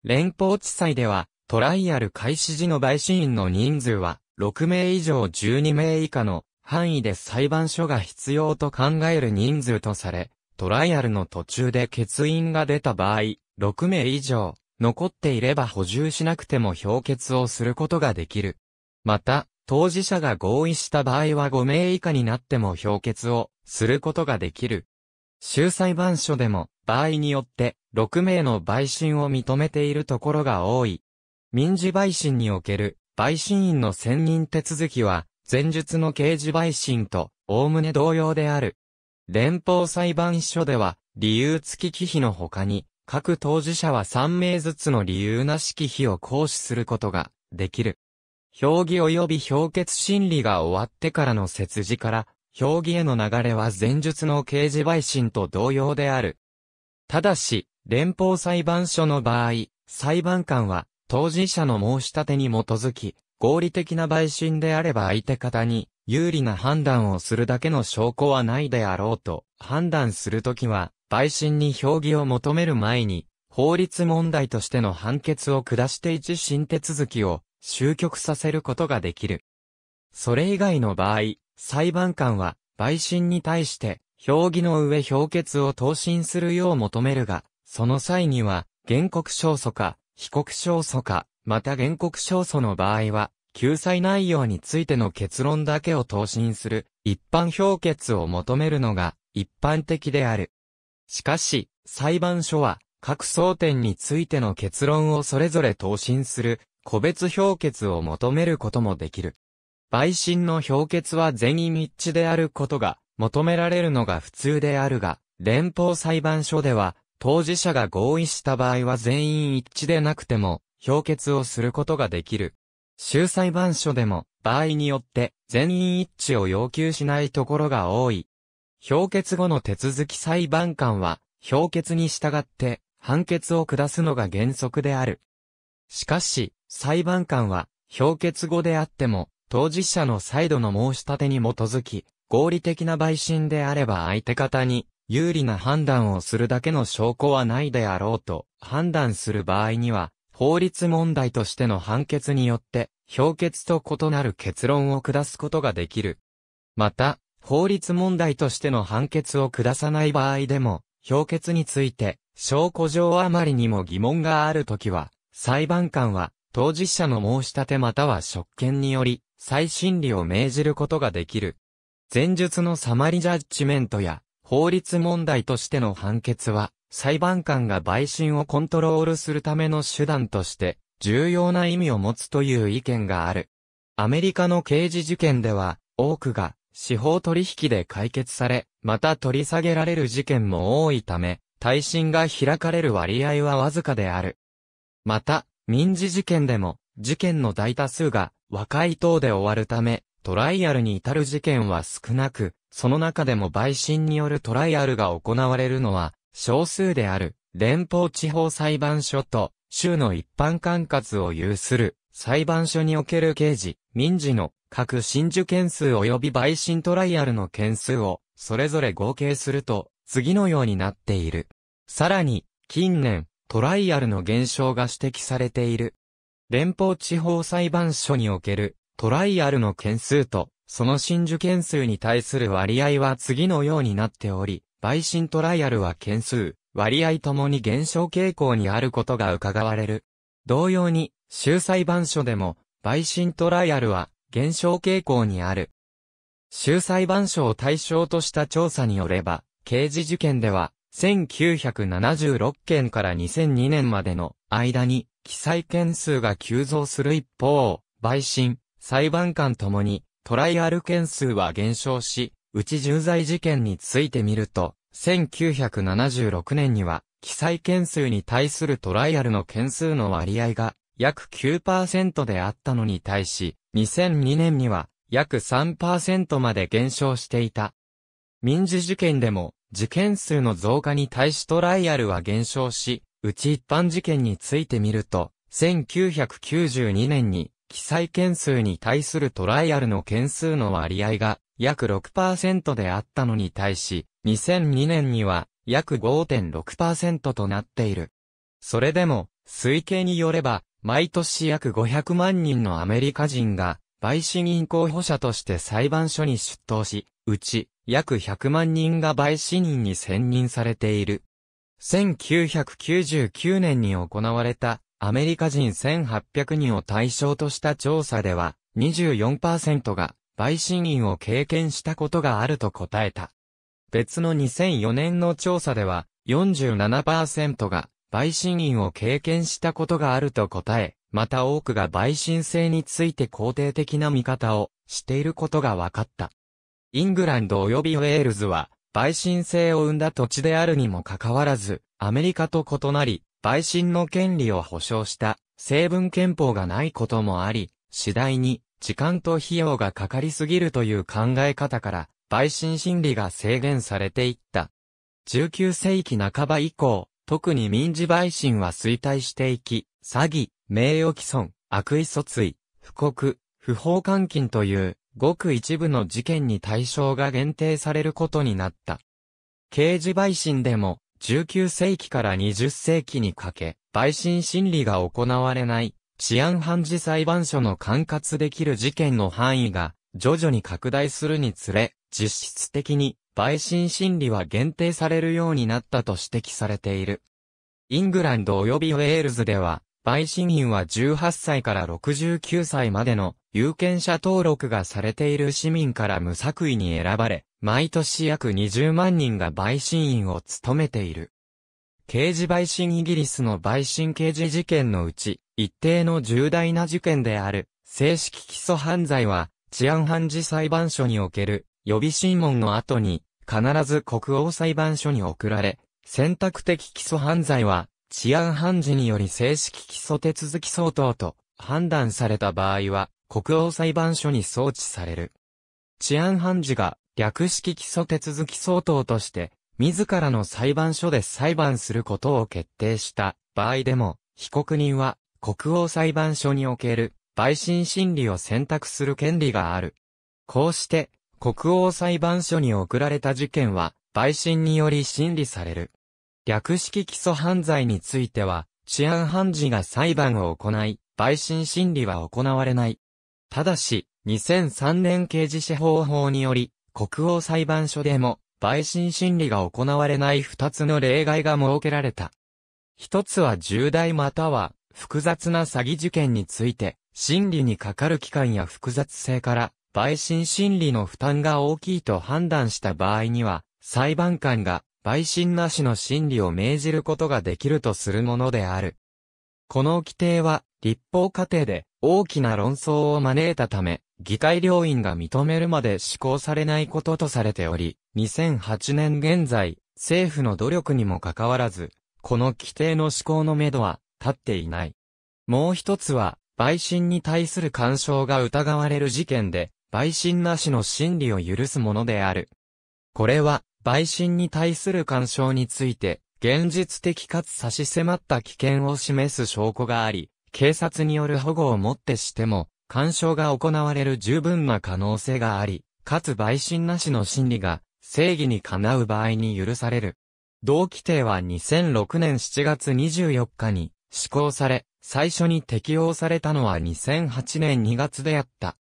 連邦地裁では、トライアル開始時の陪審員の人数は、6名以上12名以下の範囲で裁判所が必要と考える人数とされ、トライアルの途中で欠員が出た場合、6名以上、残っていれば補充しなくても評決をすることができる。また、当事者が合意した場合は5名以下になっても評決をすることができる。州裁判所でも場合によって6名の陪審を認めているところが多い。民事陪審における陪審員の選任手続きは、前述の刑事陪審と、おおむね同様である。連邦裁判所では、理由付き忌避の他に、各当事者は3名ずつの理由なし忌避を行使することができる。評議及び評決審理が終わってからの設置から、評議への流れは前述の刑事陪審と同様である。ただし、連邦裁判所の場合、裁判官は当事者の申し立てに基づき、合理的な陪審であれば相手方に有利な判断をするだけの証拠はないであろうと判断するときは、陪審に評議を求める前に、法律問題としての判決を下して一審手続きを終局させることができる。それ以外の場合、裁判官は、陪審に対して、評議の上評決を答申するよう求めるが、その際には、原告勝訴か、被告勝訴か、また原告勝訴の場合は、救済内容についての結論だけを答申する、一般評決を求めるのが、一般的である。しかし、裁判所は、各争点についての結論をそれぞれ答申する、個別評決を求めることもできる。陪審の評決は全員一致であることが、求められるのが普通であるが、連邦裁判所では、当事者が合意した場合は全員一致でなくても、評決をすることができる。州裁判所でも、場合によって、全員一致を要求しないところが多い。評決後の手続き裁判官は、評決に従って、判決を下すのが原則である。しかし、裁判官は、評決後であっても、当事者の再度の申し立てに基づき、合理的な陪審であれば相手方に有利な判断をするだけの証拠はないであろうと判断する場合には、法律問題としての判決によって、評決と異なる結論を下すことができる。また、法律問題としての判決を下さない場合でも、評決について、証拠上あまりにも疑問があるときは、裁判官は、当事者の申し立てまたは職権により、再審理を命じることができる。前述のサマリジャッジメントや、法律問題としての判決は、裁判官が陪審をコントロールするための手段として、重要な意味を持つという意見がある。アメリカの刑事事件では、多くが司法取引で解決され、また取り下げられる事件も多いため、耐震が開かれる割合はわずかである。また、民事事件でも、事件の大多数が和解等で終わるため、トライアルに至る事件は少なく、その中でも陪審によるトライアルが行われるのは、少数である、連邦地方裁判所と、州の一般管轄を有する、裁判所における刑事、民事の、各真受件数及び陪審トライアルの件数を、それぞれ合計すると、次のようになっている。さらに、近年、トライアルの減少が指摘されている。連邦地方裁判所におけるトライアルの件数とその真珠件数に対する割合は次のようになっており、陪審トライアルは件数、割合ともに減少傾向にあることが伺われる。同様に、州裁判所でも、陪審トライアルは減少傾向にある。州裁判所を対象とした調査によれば、刑事事件では、1976件から2002年までの間に記載件数が急増する一方、陪審、裁判官ともにトライアル件数は減少し、うち重罪事件についてみると、1976年には、記載件数に対するトライアルの件数の割合が約9%であったのに対し、2002年には約3%まで減少していた。民事事件でも、事件数の増加に対しトライアルは減少し、うち一般事件についてみると、1992年に記載件数に対するトライアルの件数の割合が約6%であったのに対し、2002年には約5.6%となっている。それでも、推計によれば、毎年約500万人のアメリカ人が、陪審員候補者として裁判所に出頭し、うち、約100万人が陪審員に選任されている。1999年に行われたアメリカ人1800人を対象とした調査では、24%が陪審員を経験したことがあると答えた。別の2004年の調査では、47%が陪審員を経験したことがあると答え、また多くが陪審制について肯定的な見方をしていることが分かった。イングランド及びウェールズは、陪審制を生んだ土地であるにもかかわらず、アメリカと異なり、陪審の権利を保障した成分憲法がないこともあり、次第に時間と費用がかかりすぎるという考え方から、陪審審理が制限されていった。19世紀半ば以降、特に民事陪審は衰退していき、詐欺、名誉毀損、悪意訴追、不告、不法監禁という、ごく一部の事件に対象が限定されることになった。刑事陪審でも、19世紀から20世紀にかけ、陪審審理が行われない、治安判事裁判所の管轄できる事件の範囲が、徐々に拡大するにつれ、実質的に、陪審審理は限定されるようになったと指摘されている。イングランド及びウェールズでは、陪審員は18歳から69歳までの有権者登録がされている市民から無作為に選ばれ、毎年約20万人が陪審員を務めている。刑事陪審イギリスの陪審刑事事件のうち、一定の重大な事件である、正式基礎犯罪は、治安判事裁判所における予備審問の後に、必ず国王裁判所に送られ、選択的基礎犯罪は、治安判事により正式基礎手続き相当と判断された場合は、国王裁判所に送致される。治安判事が略式起訴手続き相当として、自らの裁判所で裁判することを決定した場合でも、被告人は国王裁判所における陪審審理を選択する権利がある。こうして、国王裁判所に送られた事件は、陪審により審理される。略式起訴犯罪については、治安判事が裁判を行い、陪審審理は行われない。ただし、2003年刑事司法法により、国王裁判所でも、陪審審理が行われない二つの例外が設けられた。一つは重大または複雑な詐欺事件について、審理にかかる期間や複雑性から、陪審審理の負担が大きいと判断した場合には、裁判官が陪審なしの審理を命じることができるとするものである。この規定は、立法過程で大きな論争を招いたため、議会両院が認めるまで施行されないこととされており、2008年現在、政府の努力にもかかわらず、この規定の施行のめどは立っていない。もう一つは、陪審に対する干渉が疑われる事件で、陪審なしの審理を許すものである。これは、陪審に対する干渉について、現実的かつ差し迫った危険を示す証拠があり、警察による保護をもってしても、干渉が行われる十分な可能性があり、かつ陪審なしの審理が正義にかなう場合に許される。同規定は2006年7月24日に施行され、最初に適用されたのは2008年2月であった。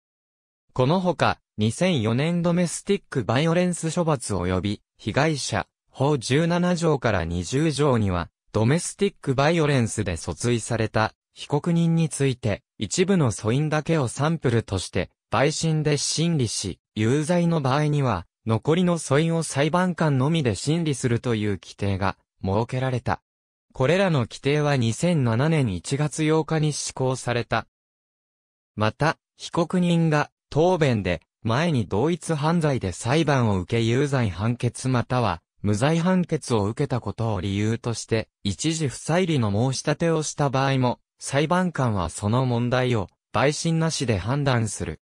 このほか、2004年ドメスティックバイオレンス処罰及び、被害者、法17条から20条には、ドメスティックバイオレンスで訴追された被告人について、一部の素因だけをサンプルとして、陪審で審理し、有罪の場合には、残りの素因を裁判官のみで審理するという規定が設けられた。これらの規定は2007年1月8日に施行された。また、被告人が答弁で前に同一犯罪で裁判を受け有罪判決または無罪判決を受けたことを理由として一時不再理の申し立てをした場合も裁判官はその問題を、陪審なしで判断する。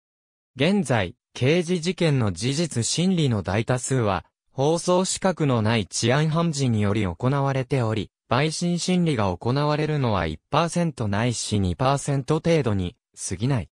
現在、刑事事件の事実審理の大多数は、放送資格のない治安判事により行われており、陪審審理が行われるのは1%ないし2%程度に過ぎない。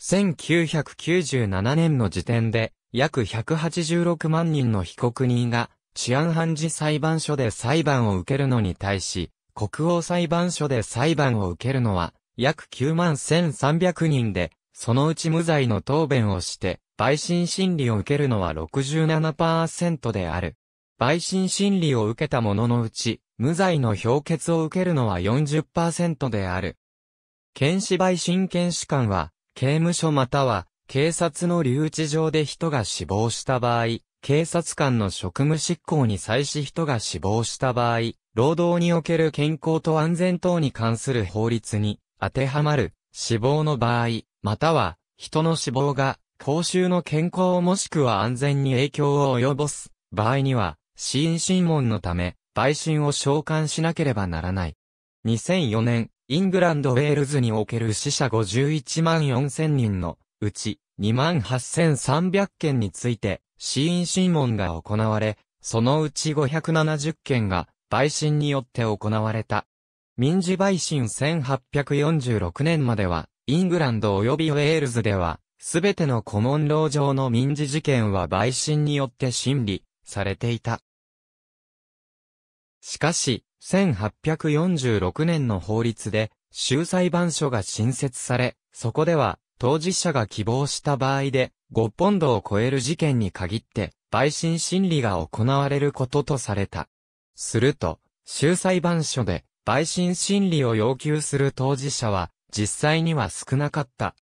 1997年の時点で、約186万人の被告人が治安判事裁判所で裁判を受けるのに対し、国王裁判所で裁判を受けるのは、約9万1300人で、そのうち無罪の答弁をして、陪審審理を受けるのは67%である。陪審審理を受けた者のうち、無罪の評決を受けるのは40%である。検視陪審検視官は、刑務所または、警察の留置場で人が死亡した場合、警察官の職務執行に際し人が死亡した場合、労働における健康と安全等に関する法律に当てはまる死亡の場合、または人の死亡が公衆の健康もしくは安全に影響を及ぼす場合には、死因審問のため、陪審を召喚しなければならない。2004年、イングランド・ウェールズにおける死者51万4000人のうち2万8300件について死因審問が行われ、そのうち570件が陪審によって行われた。民事陪審1846年までは、イングランド及びウェールズでは、すべてのコモンロー上の民事事件は陪審によって審理されていた。しかし、1846年の法律で、州裁判所が新設され、そこでは、当事者が希望した場合で、5ポンドを超える事件に限って、陪審審理が行われることとされた。すると、州裁判所で、陪審審理を要求する当事者は、実際には少なかった。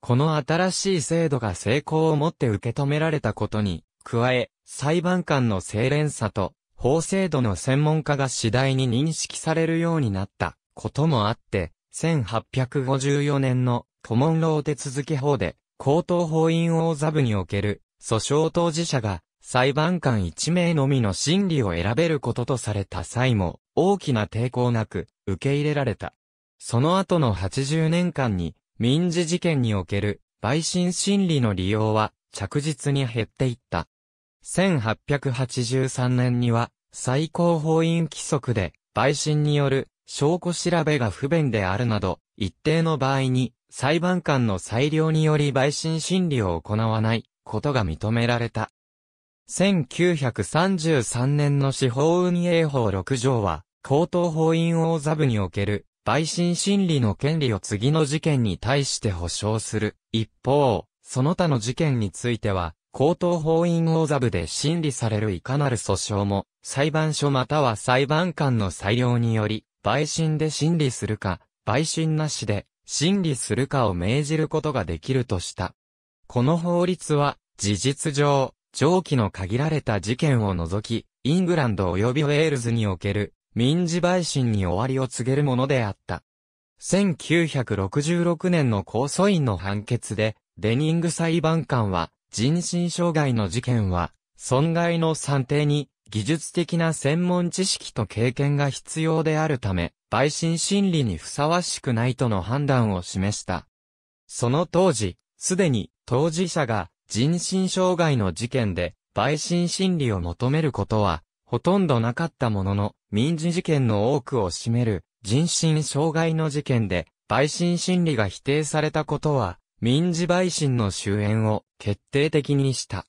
この新しい制度が成功をもって受け止められたことに、加え、裁判官の精錬さと、法制度の専門家が次第に認識されるようになったこともあって、1854年のコモンロー手続き法で、高等法院王座部における訴訟当事者が裁判官1名のみの審理を選べることとされた際も、大きな抵抗なく、受け入れられた。その後の80年間に、民事事件における、陪審審理の利用は、着実に減っていった。1883年には、最高法院規則で、陪審による証拠調べが不便であるなど、一定の場合に、裁判官の裁量により陪審審理を行わないことが認められた。1933年の司法運営法6条は、高等法院王座部における、陪審審理の権利を次の事件に対して保障する。一方、その他の事件については、高等法院王座部で審理されるいかなる訴訟も、裁判所または裁判官の裁量により、陪審で審理するか、陪審なしで審理するかを命じることができるとした。この法律は、事実上、上記の限られた事件を除き、イングランド及びウェールズにおける民事陪審に終わりを告げるものであった。1966年の控訴院の判決で、デニング裁判官は、人身障害の事件は、損害の算定に、技術的な専門知識と経験が必要であるため、陪審審理にふさわしくないとの判断を示した。その当時、すでに当事者が人身障害の事件で、陪審審理を求めることは、ほとんどなかったものの、民事事件の多くを占める、人身障害の事件で、陪審審理が否定されたことは、民事陪審の終焉を決定的にした。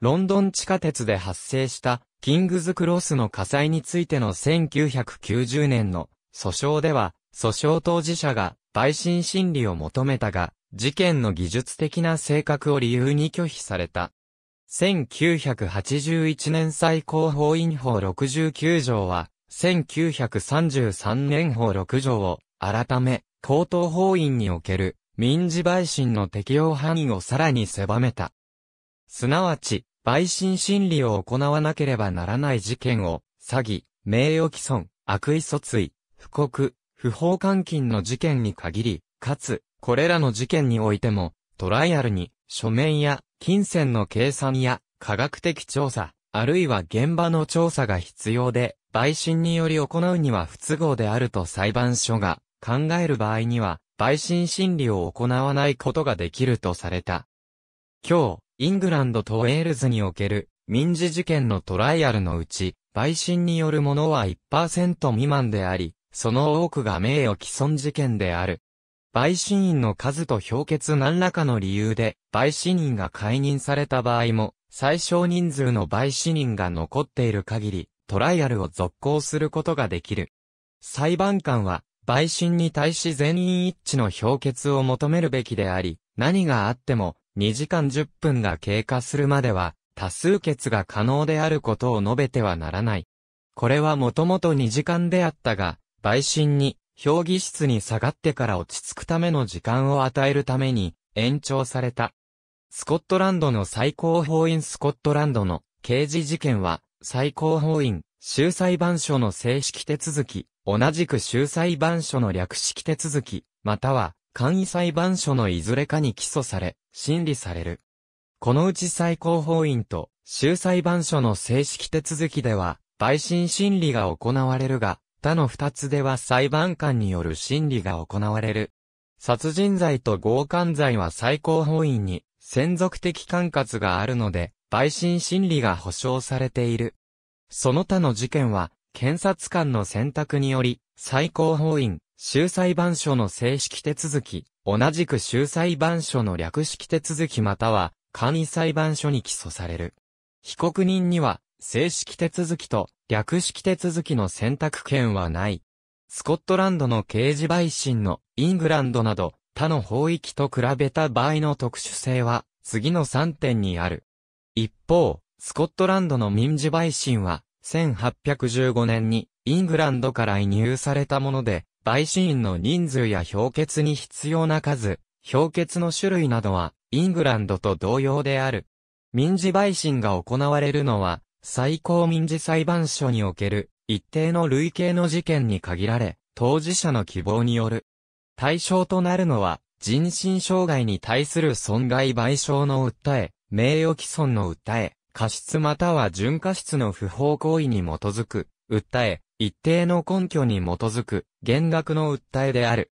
ロンドン地下鉄で発生したキングズクロスの火災についての1990年の訴訟では、訴訟当事者が陪審審理を求めたが、事件の技術的な性格を理由に拒否された。1981年最高法院法69条は、1933年法6条を、改め、高等法院における、民事陪審の適用範囲をさらに狭めた。すなわち、陪審審理を行わなければならない事件を、詐欺、名誉毀損、悪意訴追、不告、不法監禁の事件に限り、かつ、これらの事件においても、トライアルに、書面や、金銭の計算や、科学的調査、あるいは現場の調査が必要で、陪審により行うには不都合であると裁判所が考える場合には、陪審審理を行わないことができるとされた。今日、イングランドとウェールズにおける民事事件のトライアルのうち、陪審によるものは1%未満であり、その多くが名誉毀損事件である。陪審員の数と評決何らかの理由で、陪審員が解任された場合も、最小人数の陪審員が残っている限り、トライアルを続行することができる。裁判官は、陪審に対し全員一致の評決を求めるべきであり、何があっても、2時間10分が経過するまでは、多数決が可能であることを述べてはならない。これはもともと2時間であったが、陪審に評議室に下がってから落ち着くための時間を与えるために延長された。スコットランドの最高法院スコットランドの刑事事件は最高法院州裁判所の正式手続き、同じく州裁判所の略式手続き、または簡易裁判所のいずれかに起訴され、審理される。このうち最高法院と州裁判所の正式手続きでは、陪審審理が行われるが、他の二つでは裁判官による審理が行われる。殺人罪と強姦罪は最高法院に専属的管轄があるので、陪審審理が保障されている。その他の事件は、検察官の選択により、最高法院、州裁判所の正式手続き、同じく州裁判所の略式手続きまたは、簡易裁判所に起訴される。被告人には、正式手続きと略式手続きの選択権はない。スコットランドの刑事陪審のイングランドなど他の法域と比べた場合の特殊性は次の3点にある。一方、スコットランドの民事陪審は1815年にイングランドから移入されたもので、陪審員の人数や評決に必要な数、評決の種類などはイングランドと同様である。民事陪審が行われるのは最高民事裁判所における一定の類型の事件に限られ、当事者の希望による対象となるのは、人身障害に対する損害賠償の訴え、名誉毀損の訴え、過失または純過失の不法行為に基づく、訴え、一定の根拠に基づく、減額の訴えである。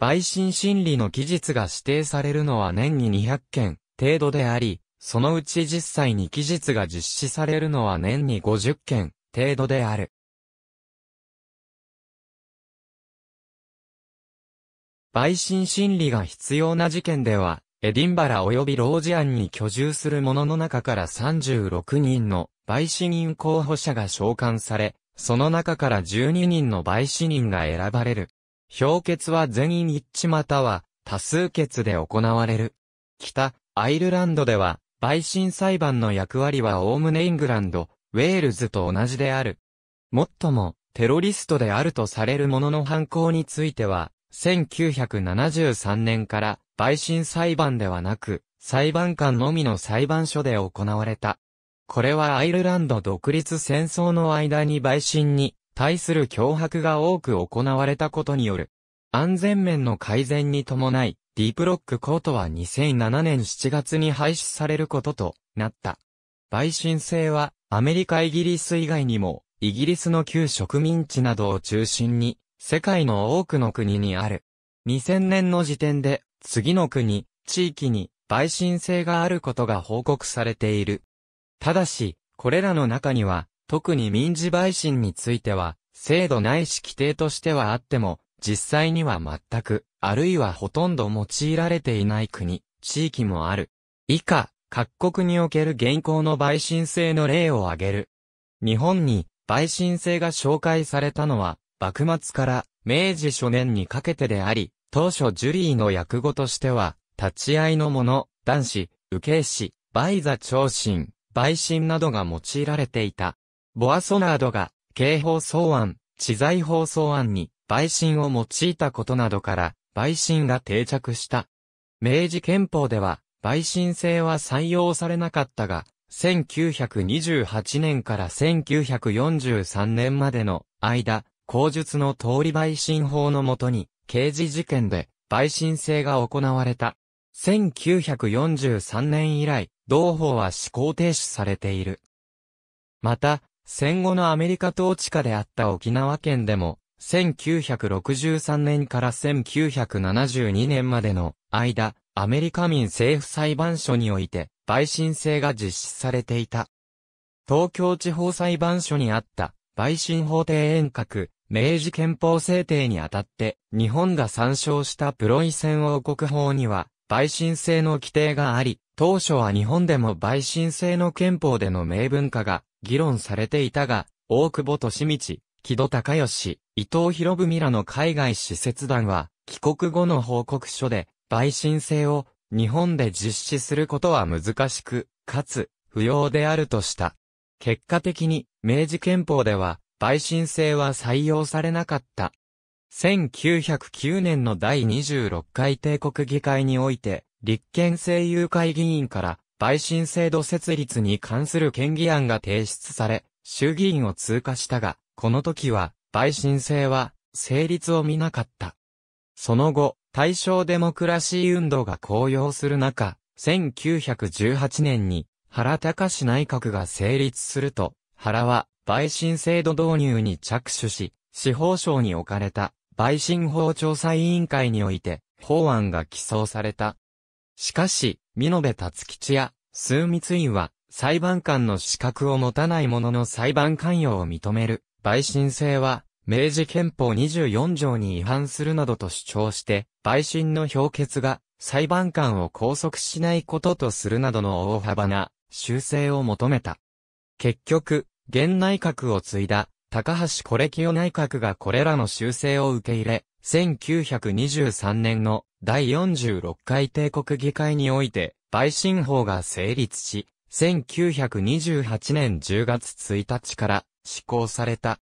陪審審理の期日が指定されるのは年に200件程度であり、そのうち実際に期日が実施されるのは年に50件程度である。陪審審理が必要な事件では、エディンバラ及びロージアンに居住する者の中から36人の陪審員候補者が召喚され、その中から12人の陪審員が選ばれる。評決は全員一致または多数決で行われる。北、アイルランドでは、陪審裁判の役割はオおム・ねイングランド、ウェールズと同じである。もっとも、テロリストであるとされるものの犯行については、1973年から陪審裁判ではなく、裁判官のみの裁判所で行われた。これはアイルランド独立戦争の間に陪審に対する脅迫が多く行われたことによる。安全面の改善に伴い、ディープロックコートは2007年7月に廃止されることとなった。陪審制はアメリカ・イギリス以外にもイギリスの旧植民地などを中心に世界の多くの国にある。2000年の時点で次の国、地域に陪審制があることが報告されている。ただし、これらの中には、特に民事陪審については、制度ないし規定としてはあっても、実際には全く、あるいはほとんど用いられていない国、地域もある。以下、各国における現行の陪審制の例を挙げる。日本に、陪審制が紹介されたのは、幕末から明治初年にかけてであり、当初ジュリーの役語としては、立ち会いの者、男子、受け師、倍座長身、陪審などが用いられていた。ボアソナードが、刑法草案、知財法草案に、陪審を用いたことなどから、陪審が定着した。明治憲法では、陪審制は採用されなかったが、1928年から1943年までの間、口述の通り陪審法のもとに、刑事事件で、陪審制が行われた。1943年以来、同法は施行停止されている。また、戦後のアメリカ統治下であった沖縄県でも、1963年から1972年までの間、アメリカ民政府裁判所において、陪審制が実施されていた。東京地方裁判所にあった、陪審法廷遠隔、明治憲法制定にあたって、日本が参照したプロイセン王国法には、陪審制の規定があり、当初は日本でも陪審制の憲法での明文化が議論されていたが、大久保利道、木戸隆義、伊藤博文らの海外使節団は、帰国後の報告書で、陪審制を日本で実施することは難しく、かつ、不要であるとした。結果的に、明治憲法では、陪審制は採用されなかった。1909年の第26回帝国議会において、立憲政友会議員から、陪審制度設立に関する権議案が提出され、衆議院を通過したが、この時は、陪審制は、成立を見なかった。その後、大正デモクラシー運動が高揚する中、1918年に原隆内閣が成立すると、原は陪審制度導入に着手し、司法省に置かれた陪審法調査委員会において法案が起草された。しかし、美延達吉や枢密院は裁判官の資格を持たない者の裁判関与を認める陪審制は、明治憲法24条に違反するなどと主張して、陪審の評決が裁判官を拘束しないこととするなどの大幅な修正を求めた。結局、現内閣を継いだ高橋コレキオ内閣がこれらの修正を受け入れ、1923年の第46回帝国議会において、陪審法が成立し、1928年10月1日から施行された。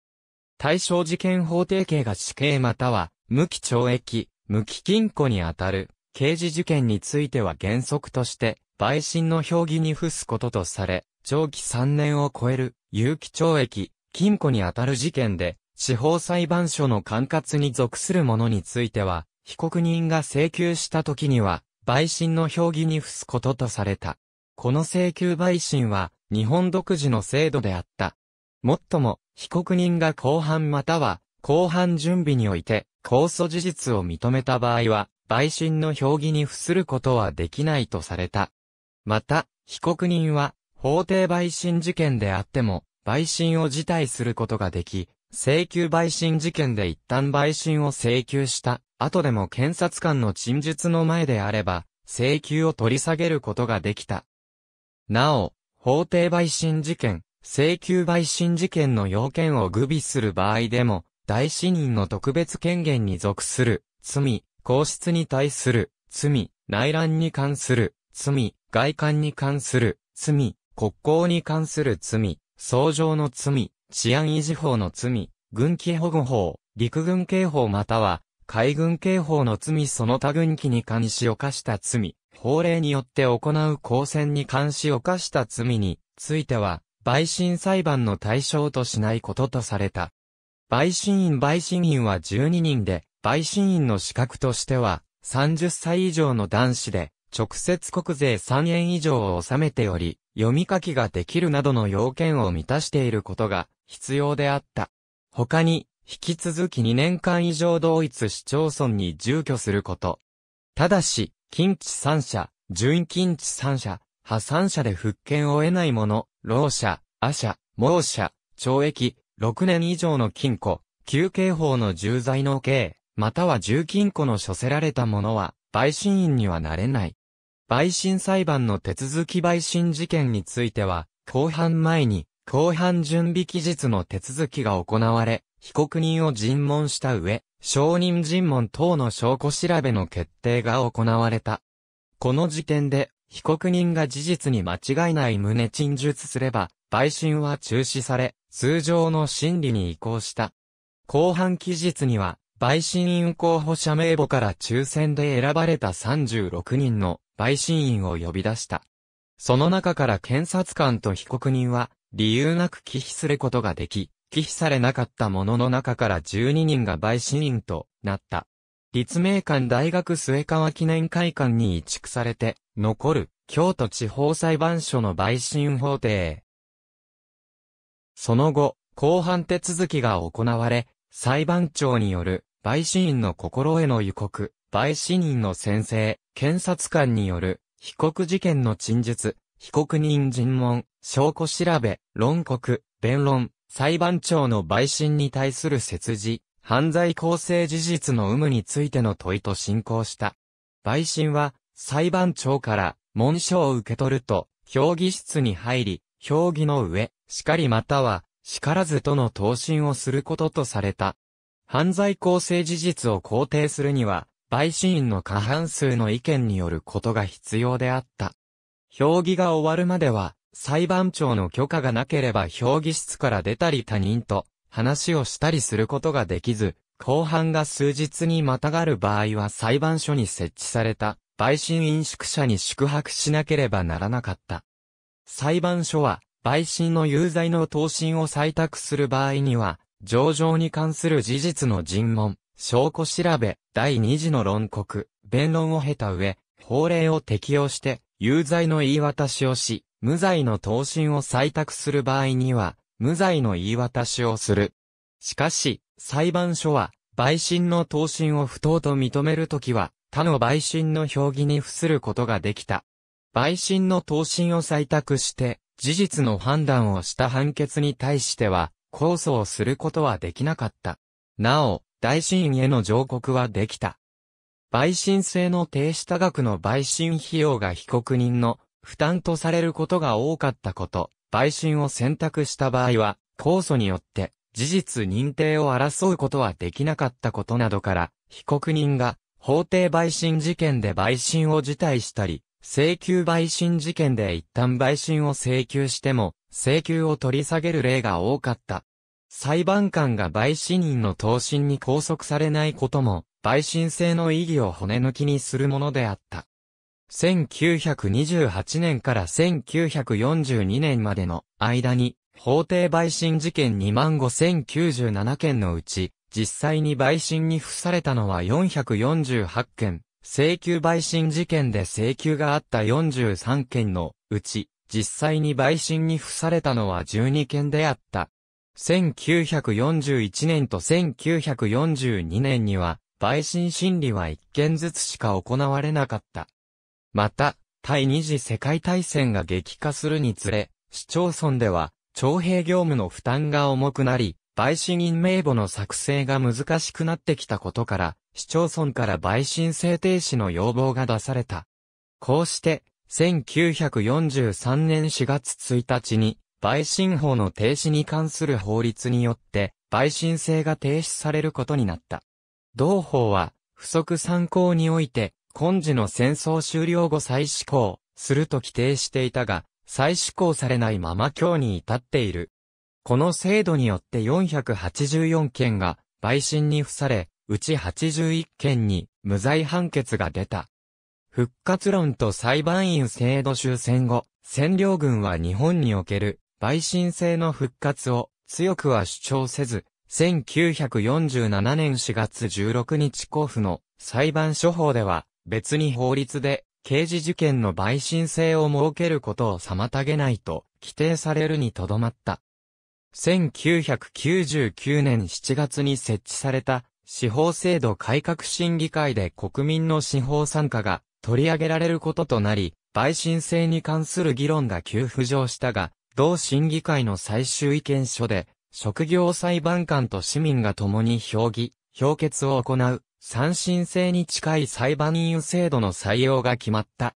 対象事件法定刑が死刑または、無期懲役、無期禁錮にあたる、刑事事件については原則として、陪審の評議に付すこととされ、長期3年を超える、有期懲役、禁錮にあたる事件で、司法裁判所の管轄に属するものについては、被告人が請求した時には、陪審の評議に付すこととされた。この請求陪審は、日本独自の制度であった。もっとも、被告人が公判または、公判準備において、控訴事実を認めた場合は、陪審の評議に付することはできないとされた。また、被告人は、法定陪審事件であっても、陪審を辞退することができ、請求陪審事件で一旦陪審を請求した後でも検察官の陳述の前であれば、請求を取り下げることができた。なお、法定陪審事件、請求陪審事件の要件を具備する場合でも、大死人の特別権限に属する、罪、皇室に対する、罪、内乱に関する、罪、外観に関する、罪、国交に関する罪、相乗の罪、治安維持法の罪、軍機保護法、陸軍刑法または、海軍刑法の罪その他軍機に関し犯した罪、法令によって行う公選に関し犯した罪については、陪審裁判の対象としないこととされた。陪審員陪審員は12人で、陪審員の資格としては、30歳以上の男子で、直接国税3円以上を納めており、読み書きができるなどの要件を満たしていることが必要であった。他に、引き続き2年間以上同一市町村に住居すること。ただし、近地3社、準近地3社、破産者で復権を得ない者、老者、阿者、猛者、懲役、6年以上の禁錮、休刑法の重罪の刑、または重禁錮の処せられた者は、陪審員にはなれない。陪審裁判の手続き陪審事件については、公判前に、公判準備期日の手続きが行われ、被告人を尋問した上、証人尋問等の証拠調べの決定が行われた。この時点で、被告人が事実に間違いない旨陳述すれば、陪審は中止され、通常の審理に移行した。後半期日には、陪審員候補者名簿から抽選で選ばれた36人の陪審員を呼び出した。その中から検察官と被告人は、理由なく忌避することができ、忌避されなかったのの中から12人が陪審員となった。立命館大学末川記念会館に移築されて、残る、京都地方裁判所の陪審法廷。その後、公判手続きが行われ、裁判長による、陪審員の心への予告、陪審員の宣誓、検察官による、被告事件の陳述、被告人尋問、証拠調べ、論告、弁論、裁判長の陪審に対する説示、犯罪構成事実の有無についての問いと進行した。陪審は、裁判長から文書を受け取ると、評議室に入り、評議の上、叱りまたは、叱らずとの答申をすることとされた。犯罪構成事実を肯定するには、陪審員の過半数の意見によることが必要であった。評議が終わるまでは、裁判長の許可がなければ評議室から出たり他人と話をしたりすることができず、後半が数日にまたがる場合は裁判所に設置された陪審員宿舎に宿泊しなければならなかった。裁判所は、陪審の有罪の答申を採択する場合には、上場に関する事実の尋問、証拠調べ、第2次の論告、弁論を経た上、法令を適用して、有罪の言い渡しをし、無罪の答申を採択する場合には、無罪の言い渡しをする。しかし、裁判所は、陪審の答申を不当と認めるときは、他の陪審の評議に付することができた。陪審の答申を採択して、事実の判断をした判決に対しては、控訴をすることはできなかった。なお、大審への上告はできた。陪審制の低下額の陪審費用が被告人の負担とされることが多かったこと、陪審を選択した場合は、控訴によって事実認定を争うことはできなかったことなどから、被告人が法廷陪審事件で陪審を辞退したり、請求陪審事件で一旦陪審を請求しても、請求を取り下げる例が多かった。裁判官が陪審員の答申に拘束されないことも、陪審制の意義を骨抜きにするものであった。1928年から1942年までの間に、法廷陪審事件2万5097件のうち、実際に陪審に付されたのは448件、請求陪審事件で請求があった43件のうち、実際に陪審に付されたのは12件であった。1941年と1942年には、陪審審理は1件ずつしか行われなかった。また、第二次世界大戦が激化するにつれ、市町村では、徴兵業務の負担が重くなり、陪審員名簿の作成が難しくなってきたことから、市町村から陪審制定士の要望が出された。こうして、1943年4月1日に、陪審法の停止に関する法律によって、陪審制が停止されることになった。同法は、不足参考において、今時の戦争終了後再施行すると規定していたが、再施行されないまま今日に至っている。この制度によって484件が陪審に付され、うち81件に無罪判決が出た。復活論と裁判員制度終戦後、占領軍は日本における陪審制の復活を強くは主張せず、1947年4月16日交付の裁判所法では別に法律で刑事事件の陪審制を設けることを妨げないと規定されるにとどまった。1999年7月に設置された司法制度改革審議会で国民の司法参加が取り上げられることとなり、陪審制に関する議論が急浮上したが、同審議会の最終意見書で、職業裁判官と市民が共に評議、評決を行う、三審制に近い裁判員制度の採用が決まった。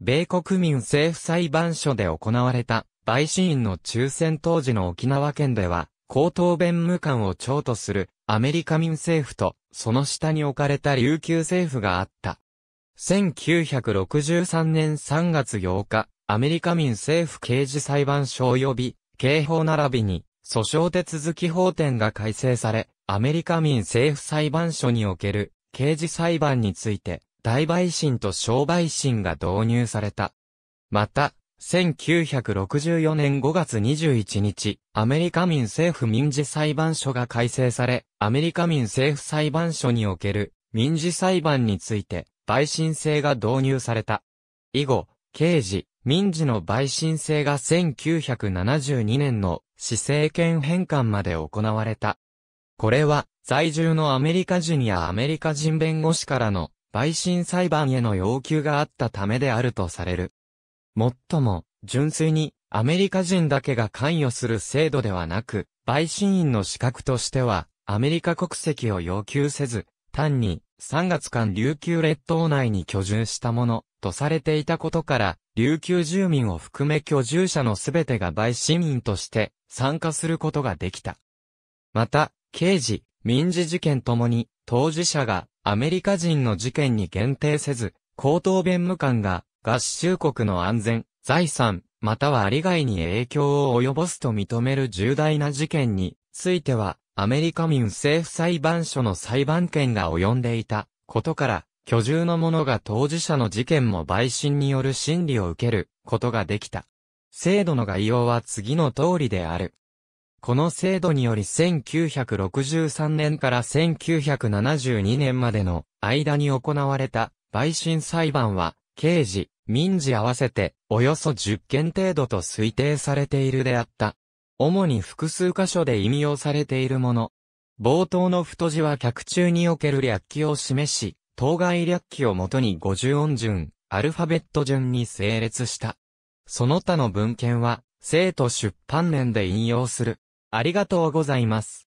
米国民政府裁判所で行われた陪審員の抽選当時の沖縄県では、高等弁務官を長とするアメリカ民政府と、その下に置かれた琉球政府があった。1963年3月8日、アメリカ民政府刑事裁判所及び、刑法並びに、訴訟手続き法典が改正され、アメリカ民政府裁判所における、刑事裁判について、大陪審と小陪審が導入された。また、1964年5月21日、アメリカ民政府民事裁判所が改正され、アメリカ民政府裁判所における民事裁判について、陪審制が導入された。以後、刑事、民事の陪審制が1972年の市政権返還まで行われた。これは、在住のアメリカ人やアメリカ人弁護士からの陪審裁判への要求があったためであるとされる。もっとも、純粋に、アメリカ人だけが関与する制度ではなく、陪審員の資格としては、アメリカ国籍を要求せず、単に、3月間琉球列島内に居住したもの、とされていたことから、琉球住民を含め居住者のすべてが陪審員として参加することができた。また、刑事、民事事件ともに、当事者がアメリカ人の事件に限定せず、高等弁務官が合衆国の安全、財産、または利害に影響を及ぼすと認める重大な事件については、アメリカ民政府裁判所の裁判権が及んでいたことから、居住の者が当事者の事件も陪審による審理を受けることができた。制度の概要は次の通りである。この制度により1963年から1972年までの間に行われた陪審裁判は、刑事、民事合わせて、およそ10件程度と推定されているであった。主に複数箇所で引用されているもの。冒頭の太字は客中における略記を示し、当該略記をもとに50音順、アルファベット順に整列した。その他の文献は、生徒出版年で引用する。ありがとうございます。